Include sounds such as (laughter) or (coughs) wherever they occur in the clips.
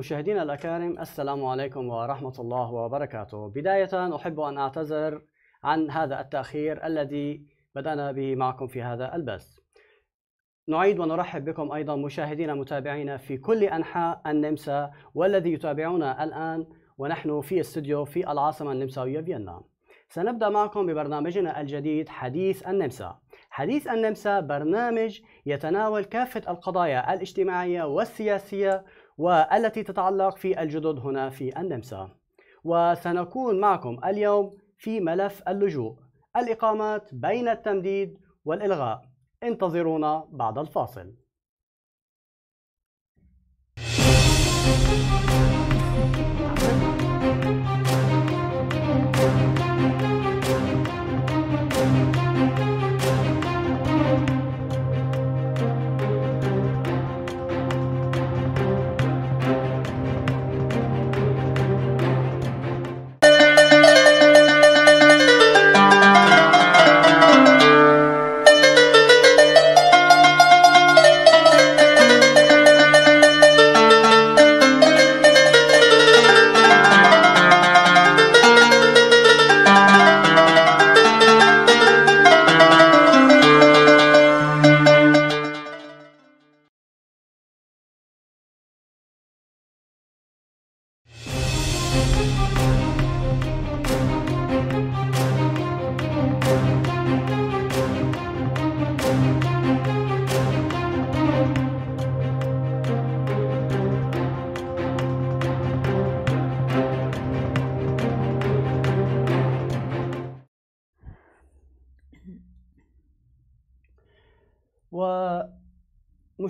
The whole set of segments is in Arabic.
مشاهدينا الأكارم السلام عليكم ورحمة الله وبركاته بداية أحب أن أعتذر عن هذا التأخير الذي بدأنا به معكم في هذا البث نعيد ونرحب بكم أيضا مشاهدينا متابعينا في كل أنحاء النمسا والذي يتابعونا الآن ونحن في استوديو في العاصمة النمساوية فيينا سنبدأ معكم ببرنامجنا الجديد حديث النمسا حديث النمسا برنامج يتناول كافة القضايا الاجتماعية والسياسية والتي تتعلق في الجدد هنا في النمسا وسنكون معكم اليوم في ملف اللجوء الإقامات بين التمديد والإلغاء انتظرونا بعد الفاصل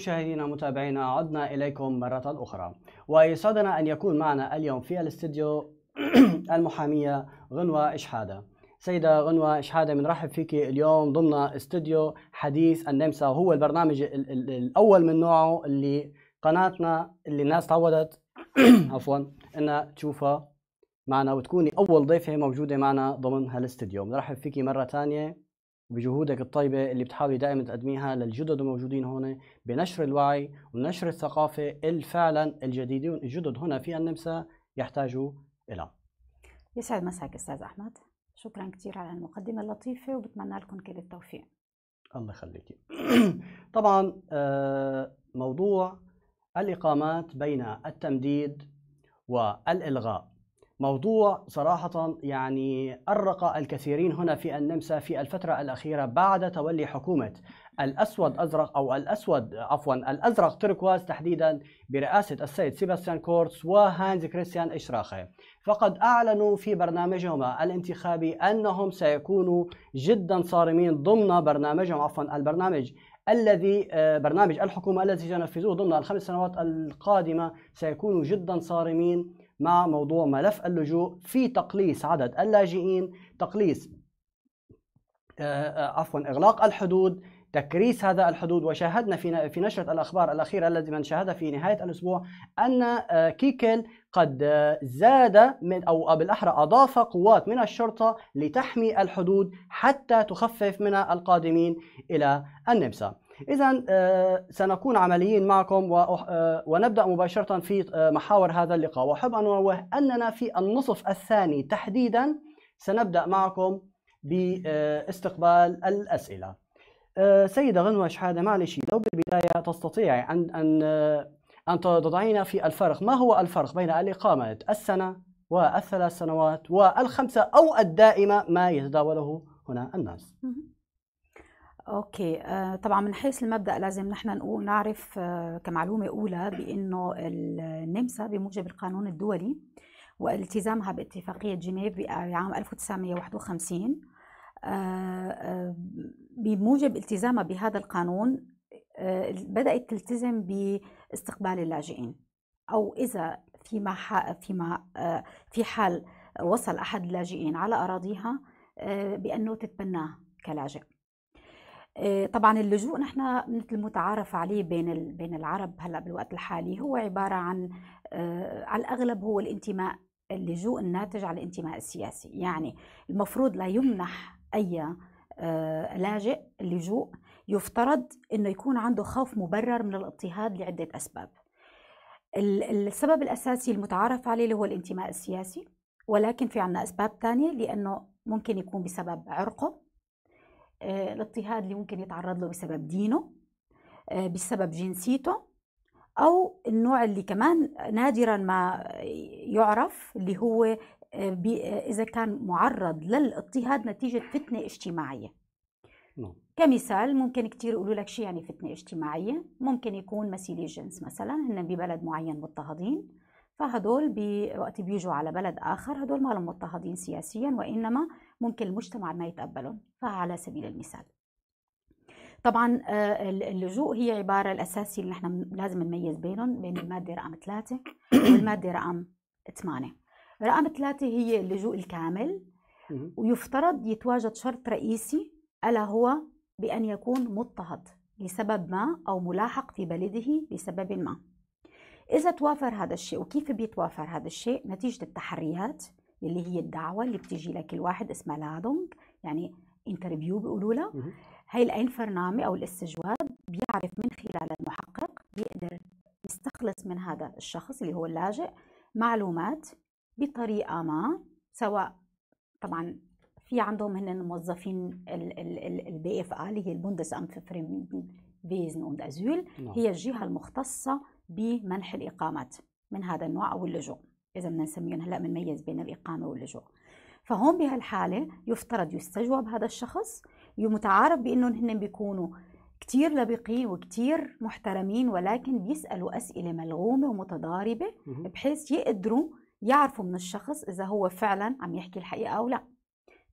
مشاهدينا متابعينا عدنا إليكم مرة أخرى ويسعدنا أن يكون معنا اليوم في الاستديو (clears throat) المحامية غنوة إشحادة سيدة غنوة إشحادة بنرحب فيك اليوم ضمن استوديو حديث النمسا هو البرنامج الأول من نوعه اللي قناتنا اللي الناس تعودت (clears throat) عفوا انها تشوفها معنا وتكوني أول ضيفة موجودة معنا ضمن هالاستوديو بنرحب فيك مرة ثانية وبجهودك الطيبة اللي بتحاولي دائما تقدميها للجدد الموجودين هون بنشر الوعي ونشر الثقافة اللي فعلا الجديدون الجدد هنا في النمسا يحتاجوا إلى يسعد مساك أستاذ أحمد شكرا كثير على المقدمة اللطيفة وبتمنى لكم كل التوفيق الله يخليكي (clears throat) طبعا آه، موضوع الإقامات بين التمديد والإلغاء موضوع صراحة يعني أرق الكثيرين هنا في النمسا في الفترة الأخيرة بعد تولي حكومة الأسود أزرق أو الأسود عفوا الأزرق تركواز تحديدا برئاسة السيد سيباستيان كورتس وهانز كريستيان إشراخي فقد أعلنوا في برنامجهما الانتخابي أنهم سيكونوا جدا صارمين ضمن برنامجهم عفوا البرنامج الذي آه، برنامج الحكومة الذي سينفذوه ضمن الخمس سنوات القادمة سيكونوا جدا صارمين مع موضوع ملف اللجوء في تقليص عدد اللاجئين تقليص آه، آه، عفوا إغلاق الحدود تكريس هذا الحدود وشاهدنا في في نشرة الأخبار الأخيرة الذي من شاهدها في نهاية الأسبوع أن آه، كيكل قد زاد من أو بالأحرى أضاف قوات من الشرطة لتحمي الحدود حتى تخفف من القادمين إلى النمسا إذا آه، سنكون عمليين معكم آه، ونبدأ مباشرة في آه، محاور هذا اللقاء وأحب أن أنوه أننا في النصف الثاني تحديدا سنبدأ معكم باستقبال الأسئلة سيدة غنوة شحادة معلش لو بالبداية تستطيع أن أن أن تضعينا في الفرق ما هو الفرق بين الإقامة السنة والثلاث سنوات والخمسة أو الدائمة ما يتداوله هنا الناس اوكي آه، طبعا من حيث المبدا لازم نحن نقول نعرف آه، كمعلومه اولى بانه النمسا بموجب القانون الدولي والتزامها باتفاقيه جنيف بعام 1951 آه، بموجب التزامها بهذا القانون بدات تلتزم باستقبال اللاجئين او اذا فيما فيما في حال وصل احد اللاجئين على اراضيها بانه تتبناه كلاجئ آه، طبعا اللجوء نحن مثل المتعارف عليه بين بين العرب هلا بالوقت الحالي هو عباره عن آه، على الاغلب هو الانتماء اللجوء الناتج عن الانتماء السياسي يعني المفروض لا يمنح اي آه، لاجئ اللجوء يفترض انه يكون عنده خوف مبرر من الاضطهاد لعده اسباب السبب الاساسي المتعارف عليه اللي هو الانتماء السياسي ولكن في عنا اسباب ثانيه لانه ممكن يكون بسبب عرقه آه، الاضطهاد اللي ممكن يتعرض له بسبب دينه آه، بسبب جنسيته او النوع اللي كمان نادرا ما يعرف اللي هو آه، اذا كان معرض للاضطهاد نتيجه فتنه اجتماعيه نعم. كمثال ممكن كتير يقولوا لك شو يعني فتنه اجتماعيه ممكن يكون مثيلي الجنس مثلا هن ببلد معين مضطهدين فهدول بي وقت بيجوا على بلد اخر هدول ما لهم مضطهدين سياسيا وانما ممكن المجتمع ما يتقبلهم فعلى سبيل المثال طبعا آه، اللجوء هي عبارة الأساسي اللي نحن لازم نميز بينهم بين المادة رقم ثلاثة والمادة رقم ثمانية رقم ثلاثة هي اللجوء الكامل ويفترض يتواجد شرط رئيسي ألا هو بأن يكون مضطهد لسبب ما أو ملاحق في بلده لسبب ما إذا توافر هذا الشيء وكيف بيتوافر هذا الشيء نتيجة التحريات اللي هي الدعوه اللي بتيجي لك الواحد اسمها لادونج يعني انترفيو بيقولوا لها هي الانفرنامي او الاستجواب بيعرف من خلال المحقق بيقدر يستخلص من هذا الشخص اللي هو اللاجئ معلومات بطريقه ما سواء طبعا في عندهم هن الموظفين البي اف اللي هي البوندس امت بيزن اند Asyl نعم. هي الجهه المختصه بمنح الاقامات من هذا النوع او اللجوء اذا بدنا نسميهم هلا بنميز بين الاقامه واللجوء فهون بهالحاله يفترض يستجوب هذا الشخص يمتعارف بانهم هن بيكونوا كتير لبقين وكتير محترمين ولكن بيسألوا أسئلة ملغومة ومتضاربة بحيث يقدروا يعرفوا من الشخص إذا هو فعلا عم يحكي الحقيقة أو لا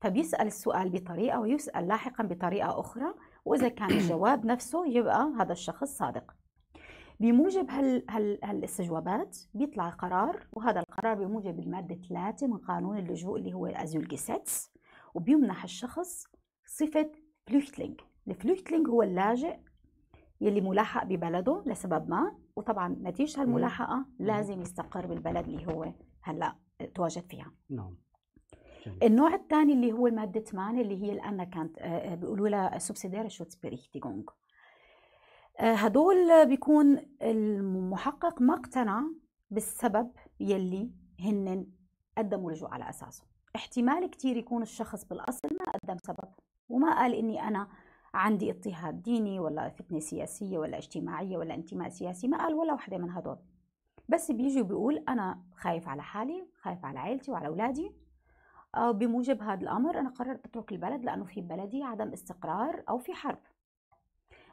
فبيسأل السؤال بطريقة ويسأل لاحقا بطريقة أخرى وإذا كان الجواب نفسه يبقى هذا الشخص صادق بموجب هال هال هالاستجوابات بيطلع قرار وهذا القرار بموجب الماده 3 من قانون اللجوء اللي هو جيسيتس وبيمنح الشخص صفه فلوكتلينج الفلوكتلينج هو اللاجئ يلي ملاحق ببلده لسبب ما وطبعا نتيجه هالملاحقه لازم يستقر بالبلد اللي هو هلا تواجد فيها نعم النوع الثاني اللي هو الماده 8 اللي هي الان كانت آه، آه، بيقولوا لها سوبسيدير شوتسبريختيغونغ آه، هدول بيكون المحقق ما اقتنع بالسبب يلي هن قدموا لجوء على اساسه احتمال كتير يكون الشخص بالاصل ما قدم سبب وما قال اني انا عندي اضطهاد ديني ولا فتنه سياسيه ولا اجتماعيه ولا انتماء سياسي ما قال ولا وحده من هدول بس بيجي وبيقول انا خايف على حالي خايف على عائلتي وعلى اولادي آه، بموجب هذا الامر انا قررت اترك البلد لانه في بلدي عدم استقرار او في حرب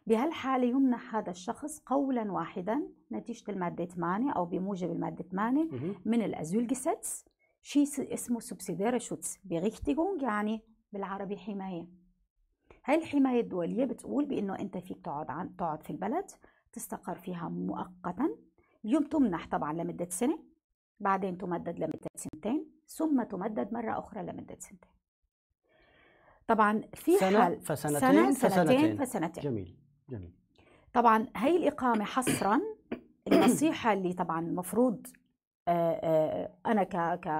بهالحالة يمنح هذا الشخص قولا واحدا نتيجة المادة 8 أو بموجب المادة 8 من جسدس شيء اسمه سبسيدير شوتس بغيختيجونج يعني بالعربي حماية هاي الحماية الدولية بتقول بأنه أنت فيك تقعد عن تقعد في البلد تستقر فيها مؤقتا يوم تمنح طبعا لمدة سنة بعدين تمدد لمدة سنتين ثم تمدد مرة أخرى لمدة سنتين طبعا في سنة حال فسنتين سنة فسنتين فسنتين, فسنتين. جميل جميل طبعا هي الاقامه حصرا النصيحه اللي طبعا المفروض انا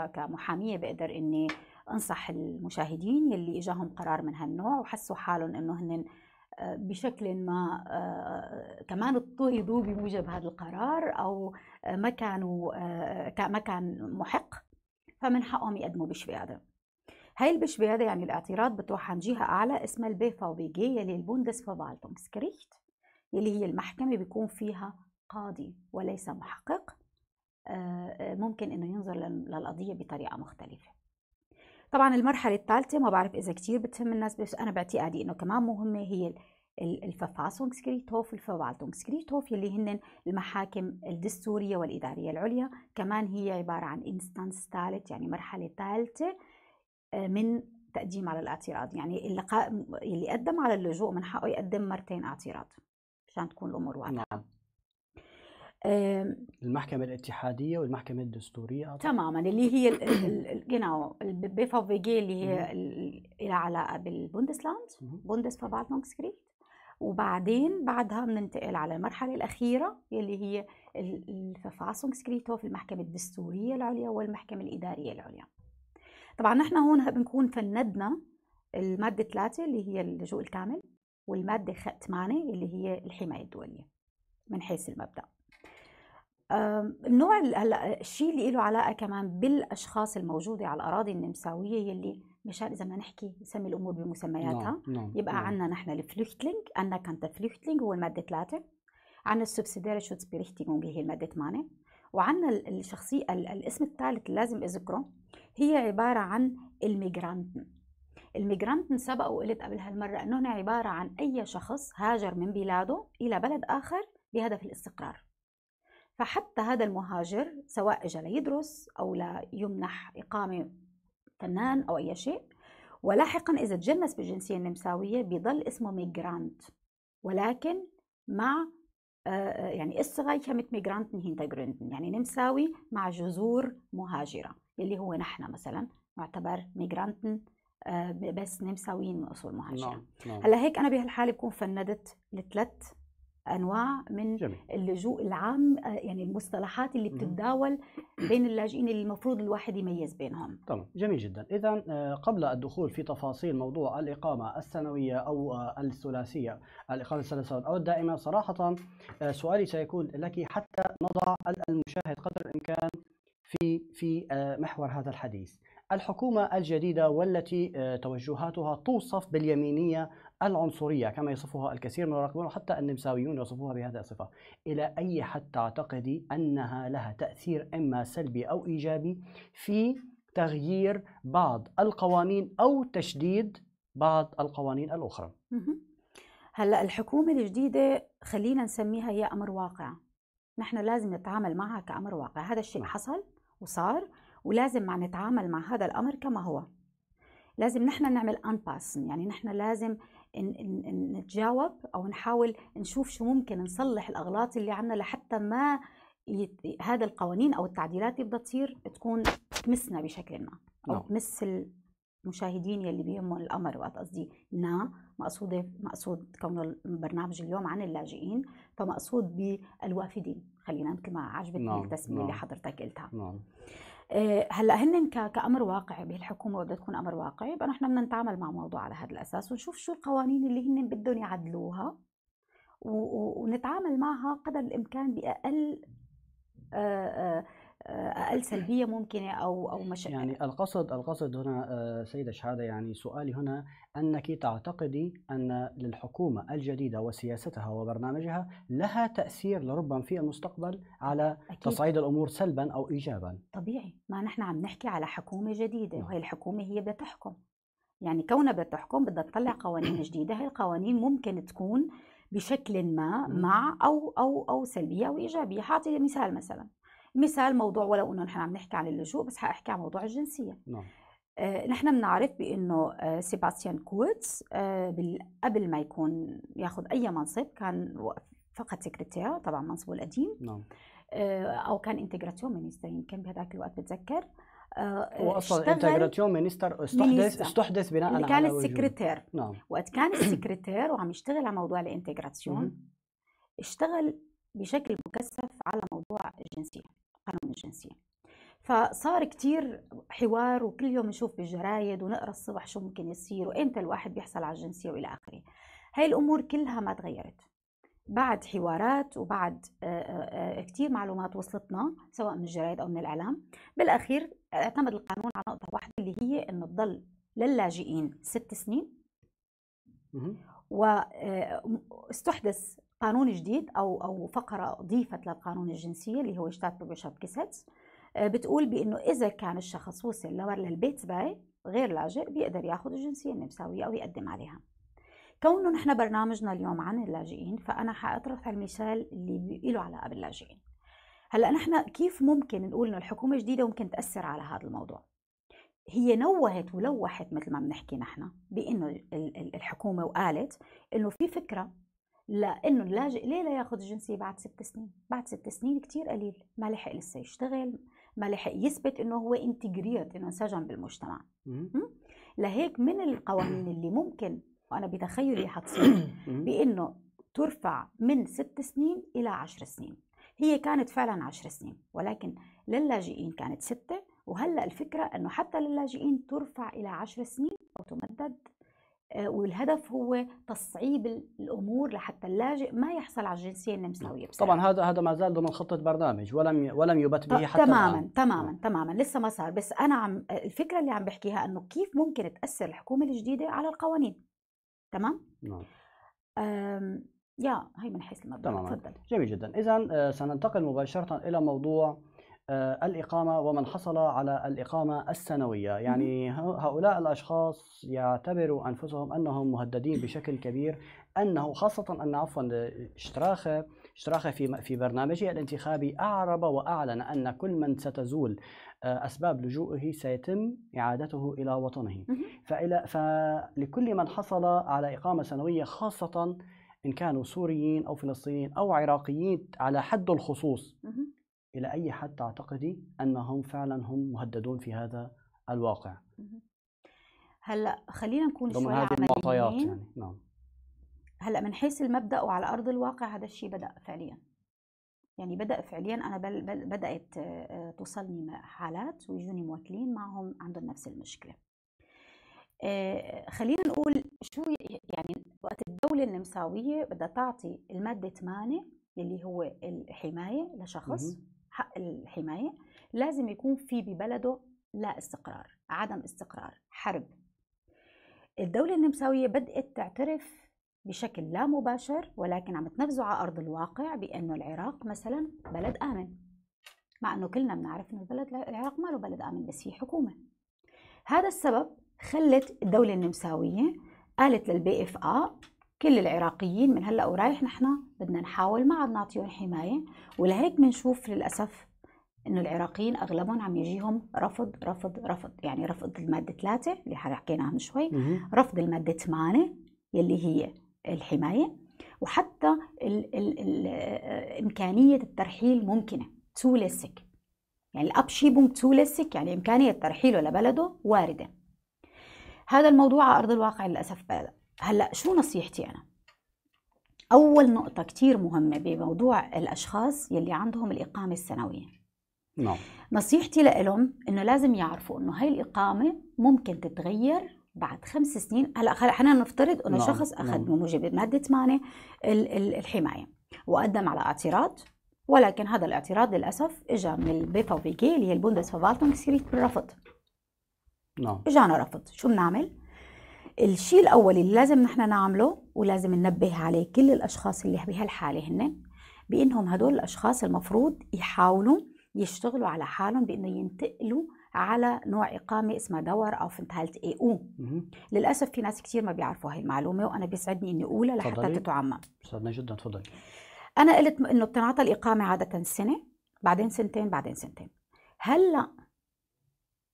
كمحاميه بقدر اني انصح المشاهدين يلي اجاهم قرار من هالنوع وحسوا حالهم انه هن بشكل ما كمان اضطهدوا بموجب هذا القرار او ما كانوا ما كان محق فمن حقهم يقدموا بشهادة هاي البش بهذا يعني الاعتراض بتوحن جهة أعلى اسمها البي جي يلي البوندسفوفالتونسكريخت يلي هي المحكمة بيكون فيها قاضي وليس محقق آه، آه، ممكن انه ينظر للقضية بطريقة مختلفة طبعا المرحلة الثالثة ما بعرف إذا كتير بتهم الناس بس أنا باعتقادي إنه كمان مهمة هي الففاسونسكريتوف الفوالتونسكريتوف يلي هن المحاكم الدستورية والإدارية العليا كمان هي عبارة عن انستانس ثالث يعني مرحلة ثالثة من تقديم على الاعتراض يعني اللي, اللي قدم على اللجوء من حقه يقدم مرتين اعتراض عشان تكون الامور واضحه نعم. المحكمة الاتحادية والمحكمة الدستورية أعتقد. تماما اللي هي جناو جي اللي هي لها علاقة بالبوندسلاند بوندسفابالتونغسكريت وبعدين بعدها بننتقل على المرحلة الأخيرة اللي هي الفافاسونغسكريتو في المحكمة الدستورية العليا والمحكمة الإدارية العليا طبعا نحن هون بنكون فندنا المادة 3 اللي هي اللجوء الكامل والمادة 8 اللي هي الحماية الدولية من حيث المبدأ النوع هلا الشيء اللي له علاقه كمان بالاشخاص الموجوده على الاراضي النمساويه يلي مشان اذا بدنا نحكي نسمي الامور بمسمياتها نعم. نعم. يبقى نعم. عندنا نحن الفلوختلينج عندنا كانت فلوختلينج هو الماده ثلاثه عندنا شوتس شوتسبيريختيمونج هي الماده ثمانيه وعندنا الشخصيه الاسم الثالث اللي لازم اذكره هي عبارة عن الميجرانتن الميجرانتن سبق وقلت قبل هالمرة أنهم عبارة عن أي شخص هاجر من بلاده إلى بلد آخر بهدف الاستقرار فحتى هذا المهاجر سواء اجى ليدرس أو ليمنح إقامة فنان أو أي شيء ولاحقا إذا تجنس بالجنسية النمساوية بيضل اسمه ميجرانت ولكن مع آه، آه، يعني غاي كمت ميجرانت هينتجرنتن طيب، يعني نمساوي مع جذور مهاجره يلي هو نحن مثلا نعتبر ميجرانتن آه، بس نمساويين من اصول مهاجره نعم. نعم. هلا هيك انا بهالحاله بكون فندت لثلاث انواع من جميل. اللجوء العام آه، يعني المصطلحات اللي بتتداول بين اللاجئين اللي المفروض الواحد يميز بينهم تمام جميل جدا اذا آه، قبل الدخول في تفاصيل موضوع الاقامه السنويه او الثلاثيه الاقامه الثلاثيه او الدائمه صراحه سؤالي سيكون لك حتى نضع المشاهد قدر الامكان في في آه، محور هذا الحديث الحكومة الجديدة والتي آه، توجهاتها توصف باليمينية العنصرية كما يصفها الكثير من المراقبين وحتى النمساويون يصفوها بهذه الصفة إلى أي حد تعتقدي أنها لها تأثير إما سلبي أو إيجابي في تغيير بعض القوانين أو تشديد بعض القوانين الأخرى هلا الحكومة الجديدة خلينا نسميها هي أمر واقع نحن لازم نتعامل معها كأمر واقع هذا الشيء نعم. حصل وصار ولازم ما نتعامل مع هذا الامر كما هو لازم نحن نعمل انباس يعني نحن لازم نتجاوب او نحاول نشوف شو ممكن نصلح الاغلاط اللي عندنا لحتى ما يت... هذا القوانين او التعديلات اللي بدها تصير تكون تمسنا بشكل ما او no. نعم. تمس المشاهدين يلي بيهمهم الامر وقت قصدي نا مقصوده مقصود إيه؟ كونه البرنامج اليوم عن اللاجئين فمقصود بالوافدين خلينا يمكن ما عجبتني نعم. التسميه نعم. اللي حضرتك قلتها نعم. آه، هلا هن كامر واقعي بهالحكومه بدها تكون امر واقعي يبقى نحن بدنا نتعامل مع الموضوع على هذا الاساس ونشوف شو القوانين اللي هن بدهم يعدلوها ونتعامل معها قدر الامكان باقل آآ آه، آآ آه، اقل آه، سلبيه ممكنه او او مشاكل يعني آه. القصد القصد هنا آه، سيده شحاده يعني سؤالي هنا انك تعتقدي ان للحكومه الجديده وسياستها وبرنامجها لها تاثير لربما في المستقبل على أكيد. تصعيد الامور سلبا او ايجابا طبيعي ما نحن عم نحكي على حكومه جديده نعم. وهي الحكومه هي بدها تحكم يعني كونها بدها تحكم بدها تطلع نعم. قوانين جديده هي القوانين ممكن تكون بشكل ما نعم. مع او او او سلبيه او ايجابيه حاطي مثال مثلا مثال موضوع ولو انه نحن عم نحكي عن اللجوء بس حاحكي عن موضوع الجنسيه نعم آه نحن بنعرف بانه آه سيباستيان كوتس آه قبل ما يكون ياخذ اي منصب كان فقط سكرتير طبعا منصبه القديم نعم آه، او كان انتجراتيون مينيستر يمكن بهذاك الوقت بتذكر آه، هو اصلا انتجراتيون مينيستر استحدث استحدث بناء على كان السكرتير نعم وقت كان (clears throat) السكرتير وعم يشتغل على موضوع الانتجراتيون اشتغل بشكل مكثف على موضوع الجنسيه قانون الجنسية فصار كتير حوار وكل يوم نشوف بالجرايد ونقرا الصبح شو ممكن يصير وامتى الواحد بيحصل على الجنسيه والى اخره هاي الامور كلها ما تغيرت بعد حوارات وبعد آه، آه، آه، كتير معلومات وصلتنا سواء من الجرايد او من الاعلام بالاخير اعتمد القانون على نقطه واحده اللي هي انه تضل للاجئين ست سنين واستحدث قانون جديد او او فقره اضيفت للقانون الجنسي اللي هو بوشاب كيسيتس آه، بتقول بانه اذا كان الشخص وصل للبيت باي غير لاجئ بيقدر ياخذ الجنسيه النمساويه او يقدم عليها كونه نحن برنامجنا اليوم عن اللاجئين فانا حاطرح المثال اللي له علاقه باللاجئين هلا نحن كيف ممكن نقول انه الحكومه الجديده ممكن تاثر على هذا الموضوع هي نوهت ولوحت مثل ما بنحكي نحن بانه الحكومه وقالت انه في فكره لانه اللاجئ ليه لا ياخذ الجنسيه بعد ست سنين؟ بعد ست سنين كثير قليل ما لحق لسه يشتغل ما لحق يثبت انه هو انتجريت انه انسجم بالمجتمع لهيك من القوانين اللي ممكن وانا بتخيلي (coughs) حتصير بانه ترفع من ست سنين الى عشر سنين هي كانت فعلا عشر سنين ولكن للاجئين كانت ستة وهلا الفكرة انه حتى للاجئين ترفع الى عشر سنين او تمدد آه، والهدف هو تصعيب الامور لحتى اللاجئ ما يحصل على الجنسيه النمساويه نعم. بصراحة. طبعا هذا هذا ما زال ضمن خطه برنامج ولم ولم يبت به حتى تماما الآن. نعم. تماما تماما لسه ما صار بس انا عم الفكره اللي عم بحكيها انه كيف ممكن تاثر الحكومه الجديده على القوانين تمام نعم يا هي من حيث المبدا تماما تفضل جميل جدا اذا آه، سننتقل مباشره الى موضوع آه، الإقامة ومن حصل على الإقامة السنوية يعني هؤلاء الأشخاص يعتبروا أنفسهم أنهم مهددين بشكل كبير أنه خاصة أن عفوا شتراخة شتراخة في في برنامجه الانتخابي أعرب وأعلن أن كل من ستزول آه، أسباب لجوئه سيتم إعادته إلى وطنه فإلى فلكل من حصل على إقامة سنوية خاصة إن كانوا سوريين أو فلسطينيين أو عراقيين على حد الخصوص إلى أي حد تعتقدي أنهم فعلا هم مهددون في هذا الواقع هلا خلينا نكون ضمن شوي هذه المعطيات يعني نعم هلا من حيث المبدا وعلى ارض الواقع هذا الشيء بدا فعليا يعني بدا فعليا انا بل بل بدات آه، توصلني حالات ويجوني موكلين معهم عندهم نفس المشكله آه، خلينا نقول شو يعني وقت الدولة النمساوية بدها تعطي المادة 8 اللي هو الحماية لشخص حق الحماية لازم يكون في ببلده لا استقرار عدم استقرار حرب الدولة النمساوية بدأت تعترف بشكل لا مباشر ولكن عم تنفذه على أرض الواقع بأنه العراق مثلا بلد آمن مع أنه كلنا بنعرف أنه البلد العراق ما له بلد آمن بس هي حكومة هذا السبب خلت الدولة النمساوية قالت للبي اف ا كل العراقيين من هلا ورايح نحن بدنا نحاول ما عاد نعطيهم حمايه ولهيك بنشوف للاسف انه العراقيين اغلبهم عم يجيهم رفض رفض رفض يعني رفض الماده 3 اللي حكيناها من شوي رفض الماده 8 يلي هي الحمايه وحتى الـ الـ الـ امكانيه الترحيل ممكنه تو لسك يعني الابشيبونج تو لسك يعني امكانيه ترحيله لبلده وارده هذا الموضوع على ارض الواقع للاسف هلا شو نصيحتي انا اول نقطه كثير مهمه بموضوع الاشخاص يلي عندهم الاقامه السنويه نعم نصيحتي لهم انه لازم يعرفوا انه هاي الاقامه ممكن تتغير بعد خمس سنين هلا خلينا نفترض انه نعم. شخص اخذ نعم. بموجب ماده 8 الحمايه وقدم على اعتراض ولكن هذا الاعتراض للاسف اجى من البيفا وبيكي اللي هي البوندس فوفالتون سيريت بالرفض نعم اجانا رفض شو بنعمل؟ الشيء الاول اللي لازم نحن نعمله ولازم ننبه عليه كل الاشخاص اللي بهالحاله هن بانهم هدول الاشخاص المفروض يحاولوا يشتغلوا على حالهم بانه ينتقلوا على نوع اقامه اسمها دور او فنتهالت اي او للاسف في ناس كثير ما بيعرفوا هاي المعلومه وانا بيسعدني اني اقولها لحتى تتعمم سعدنا جدا تفضلي انا قلت انه بتنعطى الاقامه عاده سنه بعدين سنتين بعدين سنتين هلا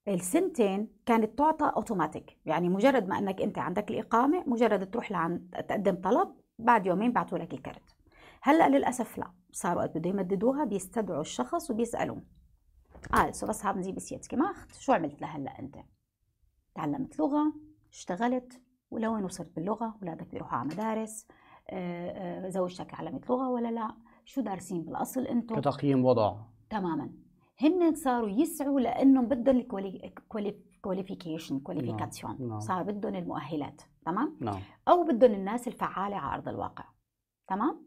السنتين كانت تعطى اوتوماتيك يعني مجرد ما انك انت عندك الاقامه مجرد تروح لعند تقدم طلب بعد يومين بعثوا لك الكرت هلا للاسف لا صار وقت يمددوها بيستدعوا الشخص وبيسالوه Also, سو بس Sie bis jetzt شو عملت لهلا انت؟ تعلمت لغه، اشتغلت، ولوين وصلت باللغه؟ اولادك بيروحوا على مدارس، آه، آه، زوجتك علمت لغه ولا لا؟ شو دارسين بالاصل انتم؟ كتقييم وضع تماما هن صاروا يسعوا لانهم بدهم الكواليفيكيشن نعم، كواليفيكاسيون نعم. صار بدهم المؤهلات تمام نعم. او بدهم الناس الفعاله على ارض الواقع تمام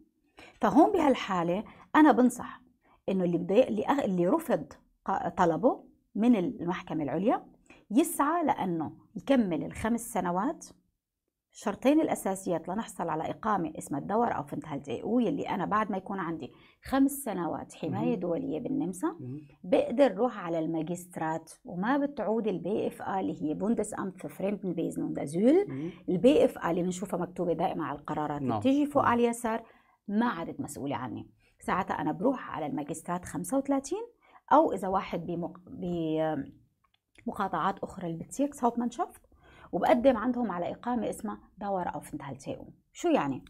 فهون بهالحاله انا بنصح انه اللي بده اللي, أغ... اللي رفض طلبه من المحكمه العليا يسعى لانه يكمل الخمس سنوات الشرطين الأساسيات لنحصل على إقامة اسمها الدور أو اي أو يلي أنا بعد ما يكون عندي خمس سنوات حماية دولية بالنمسا بقدر روح على الماجسترات وما بتعود البي اف آ اللي هي بوندس أمت في فريمبن نون دازول البي اف آ اللي بنشوفها مكتوبة دائما على القرارات نعم. بتيجي فوق على اليسار ما عادت مسؤولة عني ساعتها أنا بروح على الماجسترات 35 أو إذا واحد بمق... بمقاطعات أخرى اللي بتصير هاوبمانشافت وبقدم عندهم على إقامة اسمها دور أوفنتهالتيقو شو يعني؟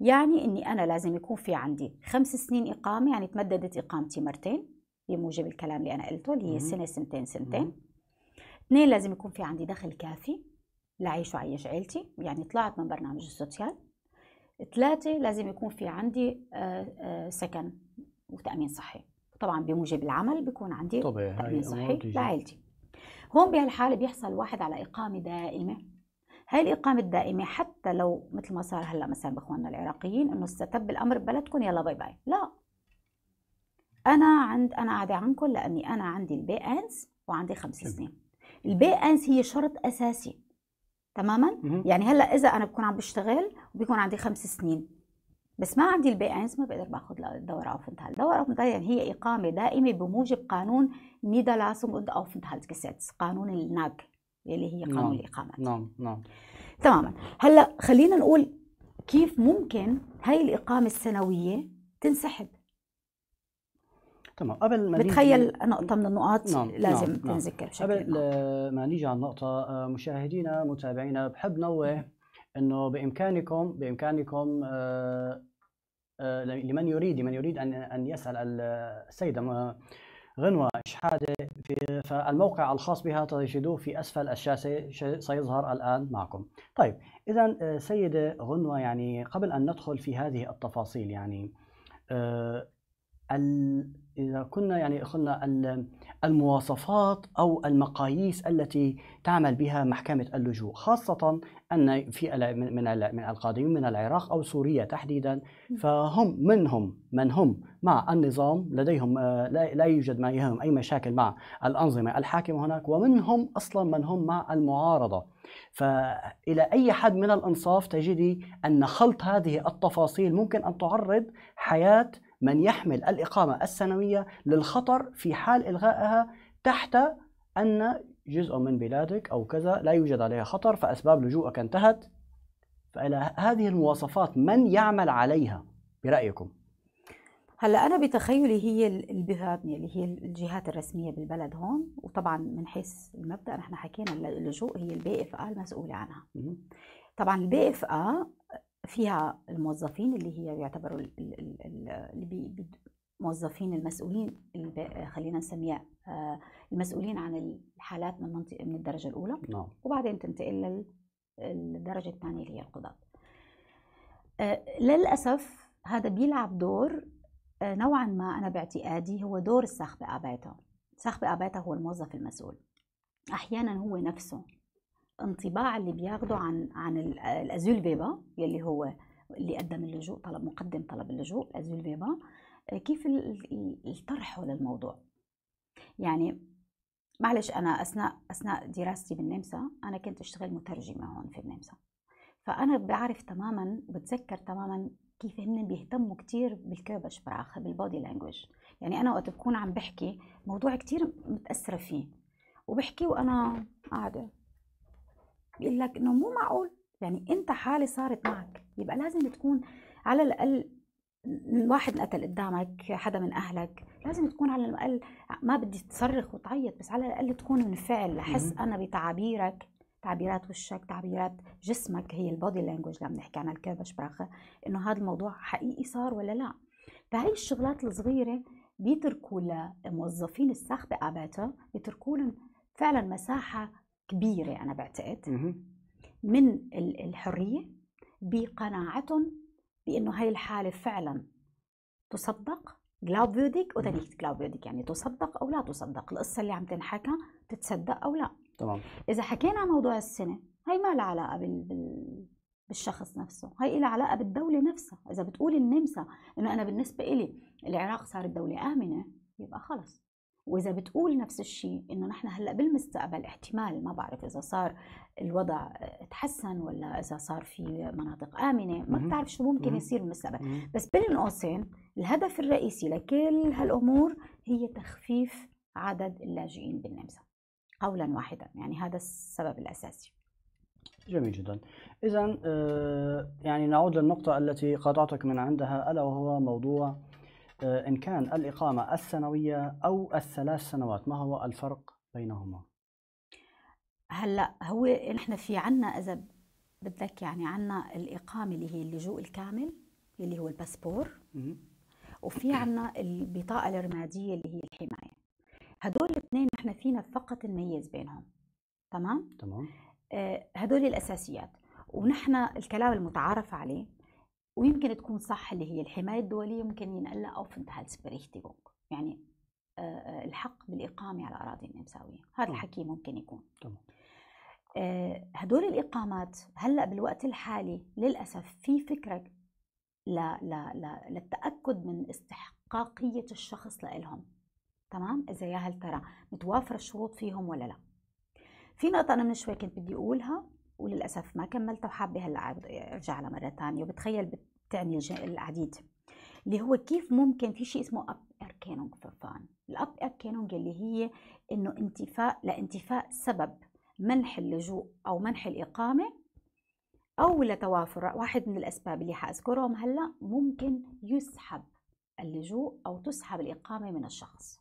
يعني أني أنا لازم يكون في عندي خمس سنين إقامة يعني تمددت إقامتي مرتين بموجب الكلام اللي أنا قلته اللي هي سنة سنتين سنتين اثنين لازم يكون في عندي دخل كافي لعيش وعيش عيلتي يعني طلعت من برنامج السوسيال ثلاثة لازم يكون في عندي آه، آه، سكن وتأمين صحي طبعا بموجب العمل بيكون عندي طبيعي تأمين صحي لعائلتي هون بهالحاله بيحصل واحد على اقامه دائمه هاي الإقامة الدائمة حتى لو مثل ما صار هلا مثلا بإخواننا العراقيين إنه استتب الأمر ببلدكم يلا باي باي، لا أنا عند أنا قاعدة عنكم لأني أنا عندي البي أنس وعندي خمس سنين. البي أنس هي شرط أساسي تماما؟ يعني هلا إذا أنا بكون عم بشتغل وبيكون عندي خمس سنين بس ما عندي البيئنز يعني ما بقدر باخذ دورة اوفنتهالت دورة اوفنتهالت يعني هي إقامة دائمة بموجب قانون نيدرلاسونج اوند اوفنتهالت كسيتس قانون الناج اللي هي قانون الاقامة نعم، الإقامات نعم نعم تماما هلا خلينا نقول كيف ممكن هاي الإقامة السنوية تنسحب تمام قبل ما بتخيل نقطة من النقاط نعم،, نعم. لازم نعم. تنذكر بشكل قبل ما نيجي على النقطة آه، مشاهدينا متابعينا بحب نوه انه بامكانكم بامكانكم آه، آه، لمن يريد من يريد ان ان يسال السيده غنوه شحاده في فالموقع الخاص بها تجدوه في اسفل الشاشه سيظهر الان معكم. طيب اذا آه، سيده غنوه يعني قبل ان ندخل في هذه التفاصيل يعني آه، إذا كنا يعني أخذنا المواصفات أو المقاييس التي تعمل بها محكمة اللجوء خاصة أن في من من القادمين من العراق أو سوريا تحديدا فهم منهم من هم مع النظام لديهم آه، لا يوجد ما يهم أي مشاكل مع الأنظمة الحاكمة هناك ومنهم أصلا من هم مع المعارضة فإلى أي حد من الإنصاف تجدي أن خلط هذه التفاصيل ممكن أن تعرض حياة من يحمل الإقامة السنوية للخطر في حال إلغائها تحت أن جزء من بلادك أو كذا لا يوجد عليها خطر فأسباب لجوءك انتهت فإلى هذه المواصفات من يعمل عليها برأيكم؟ هلا انا بتخيلي هي البهادنه اللي يعني هي الجهات الرسميه بالبلد هون وطبعا من حيث المبدا نحن حكينا اللجوء هي البي اف ال مسؤوله عنها طبعا البي اف فيها الموظفين اللي هي يعتبروا اللي موظفين المسؤولين خلينا نسميها آه، المسؤولين عن الحالات من منطقة من الدرجة الأولى نعم. وبعدين تنتقل للدرجة الثانية اللي هي القضاة آه، للأسف هذا بيلعب دور آه، نوعا ما أنا باعتقادي هو دور الساخبه بآباته الساخ بآباته هو الموظف المسؤول أحيانا هو نفسه الانطباع اللي بياخده عن عن الازول بيبا يلي هو اللي قدم اللجوء طلب مقدم طلب اللجوء الازول بيبا آه، كيف طرحه للموضوع يعني معلش انا اثناء اثناء دراستي بالنمسا انا كنت اشتغل مترجمه هون في النمسا فانا بعرف تماما بتذكر تماما كيف هن بيهتموا كثير بالكربش براخ بالبودي لانجوج يعني انا وقت بكون عم بحكي موضوع كثير متاثره فيه وبحكي وانا قاعده بيقول لك انه مو معقول يعني انت حاله صارت معك يبقى لازم تكون على الاقل واحد انقتل قدامك حدا من اهلك لازم تكون على الاقل ما بدي تصرخ وتعيط بس على الاقل تكون من فعل احس انا بتعابيرك تعبيرات وشك تعبيرات جسمك هي البودي لانجوج لما نحكي عنها الكيربش براخه انه هذا الموضوع حقيقي صار ولا لا فهي الشغلات الصغيره بيتركوا لموظفين الساخ بقاباتها بيتركوا لهم فعلا مساحه كبيره انا بعتقد من الحريه بقناعتهم بانه هاي الحاله فعلا تصدق glaubwürdig oder nicht glaubwürdig يعني تصدق او لا تصدق القصه اللي عم تنحكى تتصدق او لا تمام اذا حكينا عن موضوع السنه هي ما لها علاقه بال... بال... بالشخص نفسه هي لها علاقه بالدوله نفسها اذا بتقول النمسا انه انا بالنسبه إلي العراق صارت دوله امنه يبقى خلص واذا بتقول نفس الشيء انه نحن هلا بالمستقبل احتمال ما بعرف اذا صار الوضع آه، تحسن ولا اذا صار في مناطق امنه ما بتعرف شو ممكن يصير بالمستقبل بس بين قوسين الهدف الرئيسي لكل هالامور هي تخفيف عدد اللاجئين بالنمسا قولا واحدا يعني هذا السبب الاساسي جميل جدا اذا آه، يعني نعود للنقطه التي قاطعتك من عندها الا وهو موضوع آه، إن كان الإقامة السنوية أو الثلاث سنوات ما هو الفرق بينهما؟ هلا هو نحن في عنا إذا بدك يعني عنا الإقامة اللي هي اللجوء الكامل اللي هو الباسبور وفي عنا البطاقة الرمادية اللي هي الحماية هدول الاثنين نحن فينا فقط نميز بينهم تمام؟ تمام تمام آه، هدول الأساسيات ونحن الكلام المتعارف عليه ويمكن تكون صح اللي هي الحماية الدولية ممكن ينقلها Aufenthaltsberechtigung يعني آه، آه، الحق بالإقامة على الاراضي النمساوية هذا الحكي ممكن يكون تمام آه، هدول الإقامات هلأ بالوقت الحالي للأسف في فكرة لا لا لا للتأكد من استحقاقية الشخص لإلهم تمام إذا يا هل ترى متوافرة الشروط فيهم ولا لا في نقطة أنا من شوي كنت بدي أقولها وللأسف ما كملتها وحابة هلا أرجع لها مرة ثانية وبتخيل تعني العديد اللي هو كيف ممكن في شيء اسمه اب اركانونج ففان الاب اركانونج اللي هي انه انتفاء لانتفاء سبب منح اللجوء او منح الاقامه او لتوافر واحد من الاسباب اللي حاذكرهم هلا ممكن يسحب اللجوء او تسحب الاقامه من الشخص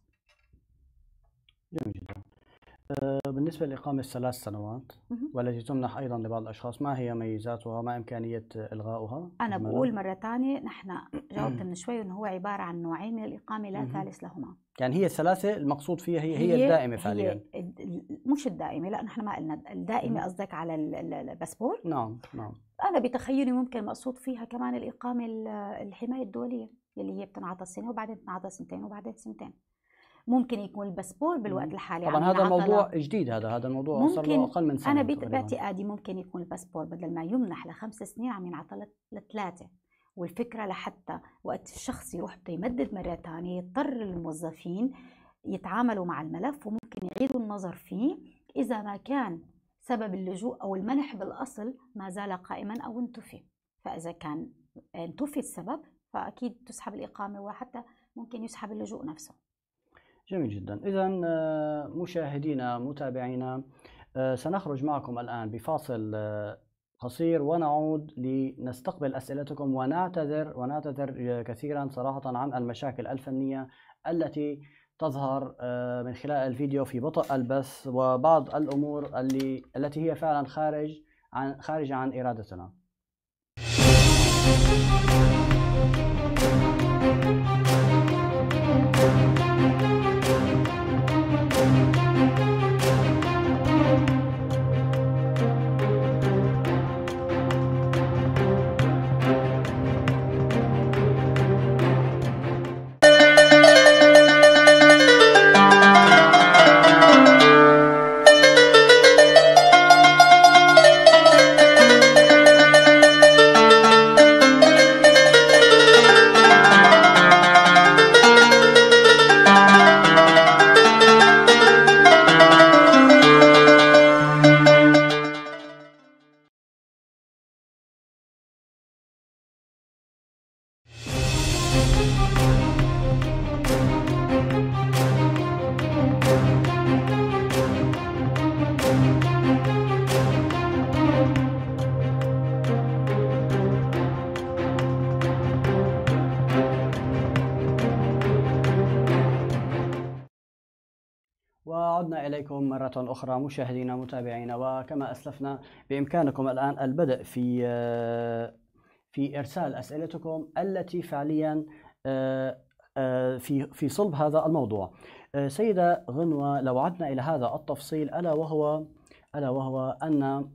جميل جدا آه، بالنسبة للإقامة الثلاث سنوات والتي تمنح أيضا لبعض الأشخاص ما هي ميزاتها ما إمكانية إلغاؤها أنا بقول مرة ثانية نحن (clears throat) جاوبت من شوي أنه هو عبارة عن نوعين من الإقامة لا ثالث لهما يعني هي الثلاثة المقصود فيها هي هي, هي الدائمة فعليا هي مش الدائمة لا نحن ما قلنا الدائمة قصدك على الباسبور نعم نعم أنا بتخيلي ممكن مقصود فيها كمان الإقامة الحماية الدولية اللي هي بتنعطى سنة وبعدين بتنعطى سنتين وبعدين سنتين ممكن يكون الباسبور بالوقت الحالي طبعا هذا موضوع جديد هذا هذا الموضوع صار له اقل من سنه انا باعتقادي ممكن يكون الباسبور بدل ما يمنح لخمس سنين عم ينعطى لثلاثه والفكره لحتى وقت الشخص يروح بده يمدد مره ثانيه يضطر الموظفين يتعاملوا مع الملف وممكن يعيدوا النظر فيه اذا ما كان سبب اللجوء او المنح بالاصل ما زال قائما او انتفي فاذا كان انتفي السبب فاكيد تسحب الاقامه وحتى ممكن يسحب اللجوء نفسه جميل جدا إذا آه، مشاهدينا متابعينا آه، سنخرج معكم الآن بفاصل آه، قصير ونعود لنستقبل أسئلتكم ونعتذر ونعتذر كثيرا صراحة عن المشاكل الفنية التي تظهر من خلال الفيديو في بطء البث وبعض الأمور اللي التي هي فعلا خارج عن خارج عن إرادتنا. أخرى مشاهدينا متابعينا وكما أسلفنا بإمكانكم الآن البدء في آه، في إرسال أسئلتكم التي فعليا آه، آه، في في صلب هذا الموضوع سيدة غنوة لو عدنا إلى هذا التفصيل ألا وهو ألا وهو أن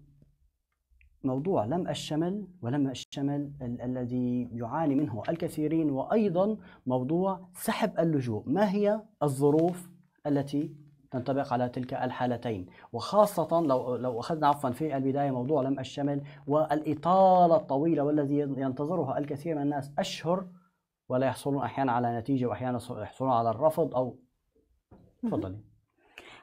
موضوع لم الشمل ولم الشمل ال الذي يعاني منه الكثيرين وأيضا موضوع سحب اللجوء ما هي الظروف التي تنطبق على تلك الحالتين وخاصة لو لو أخذنا عفوا في البداية موضوع لم الشمل والإطالة الطويلة والذي ينتظرها الكثير من الناس أشهر ولا يحصلون أحيانا على نتيجة وأحيانا يحصلون على الرفض أو تفضلي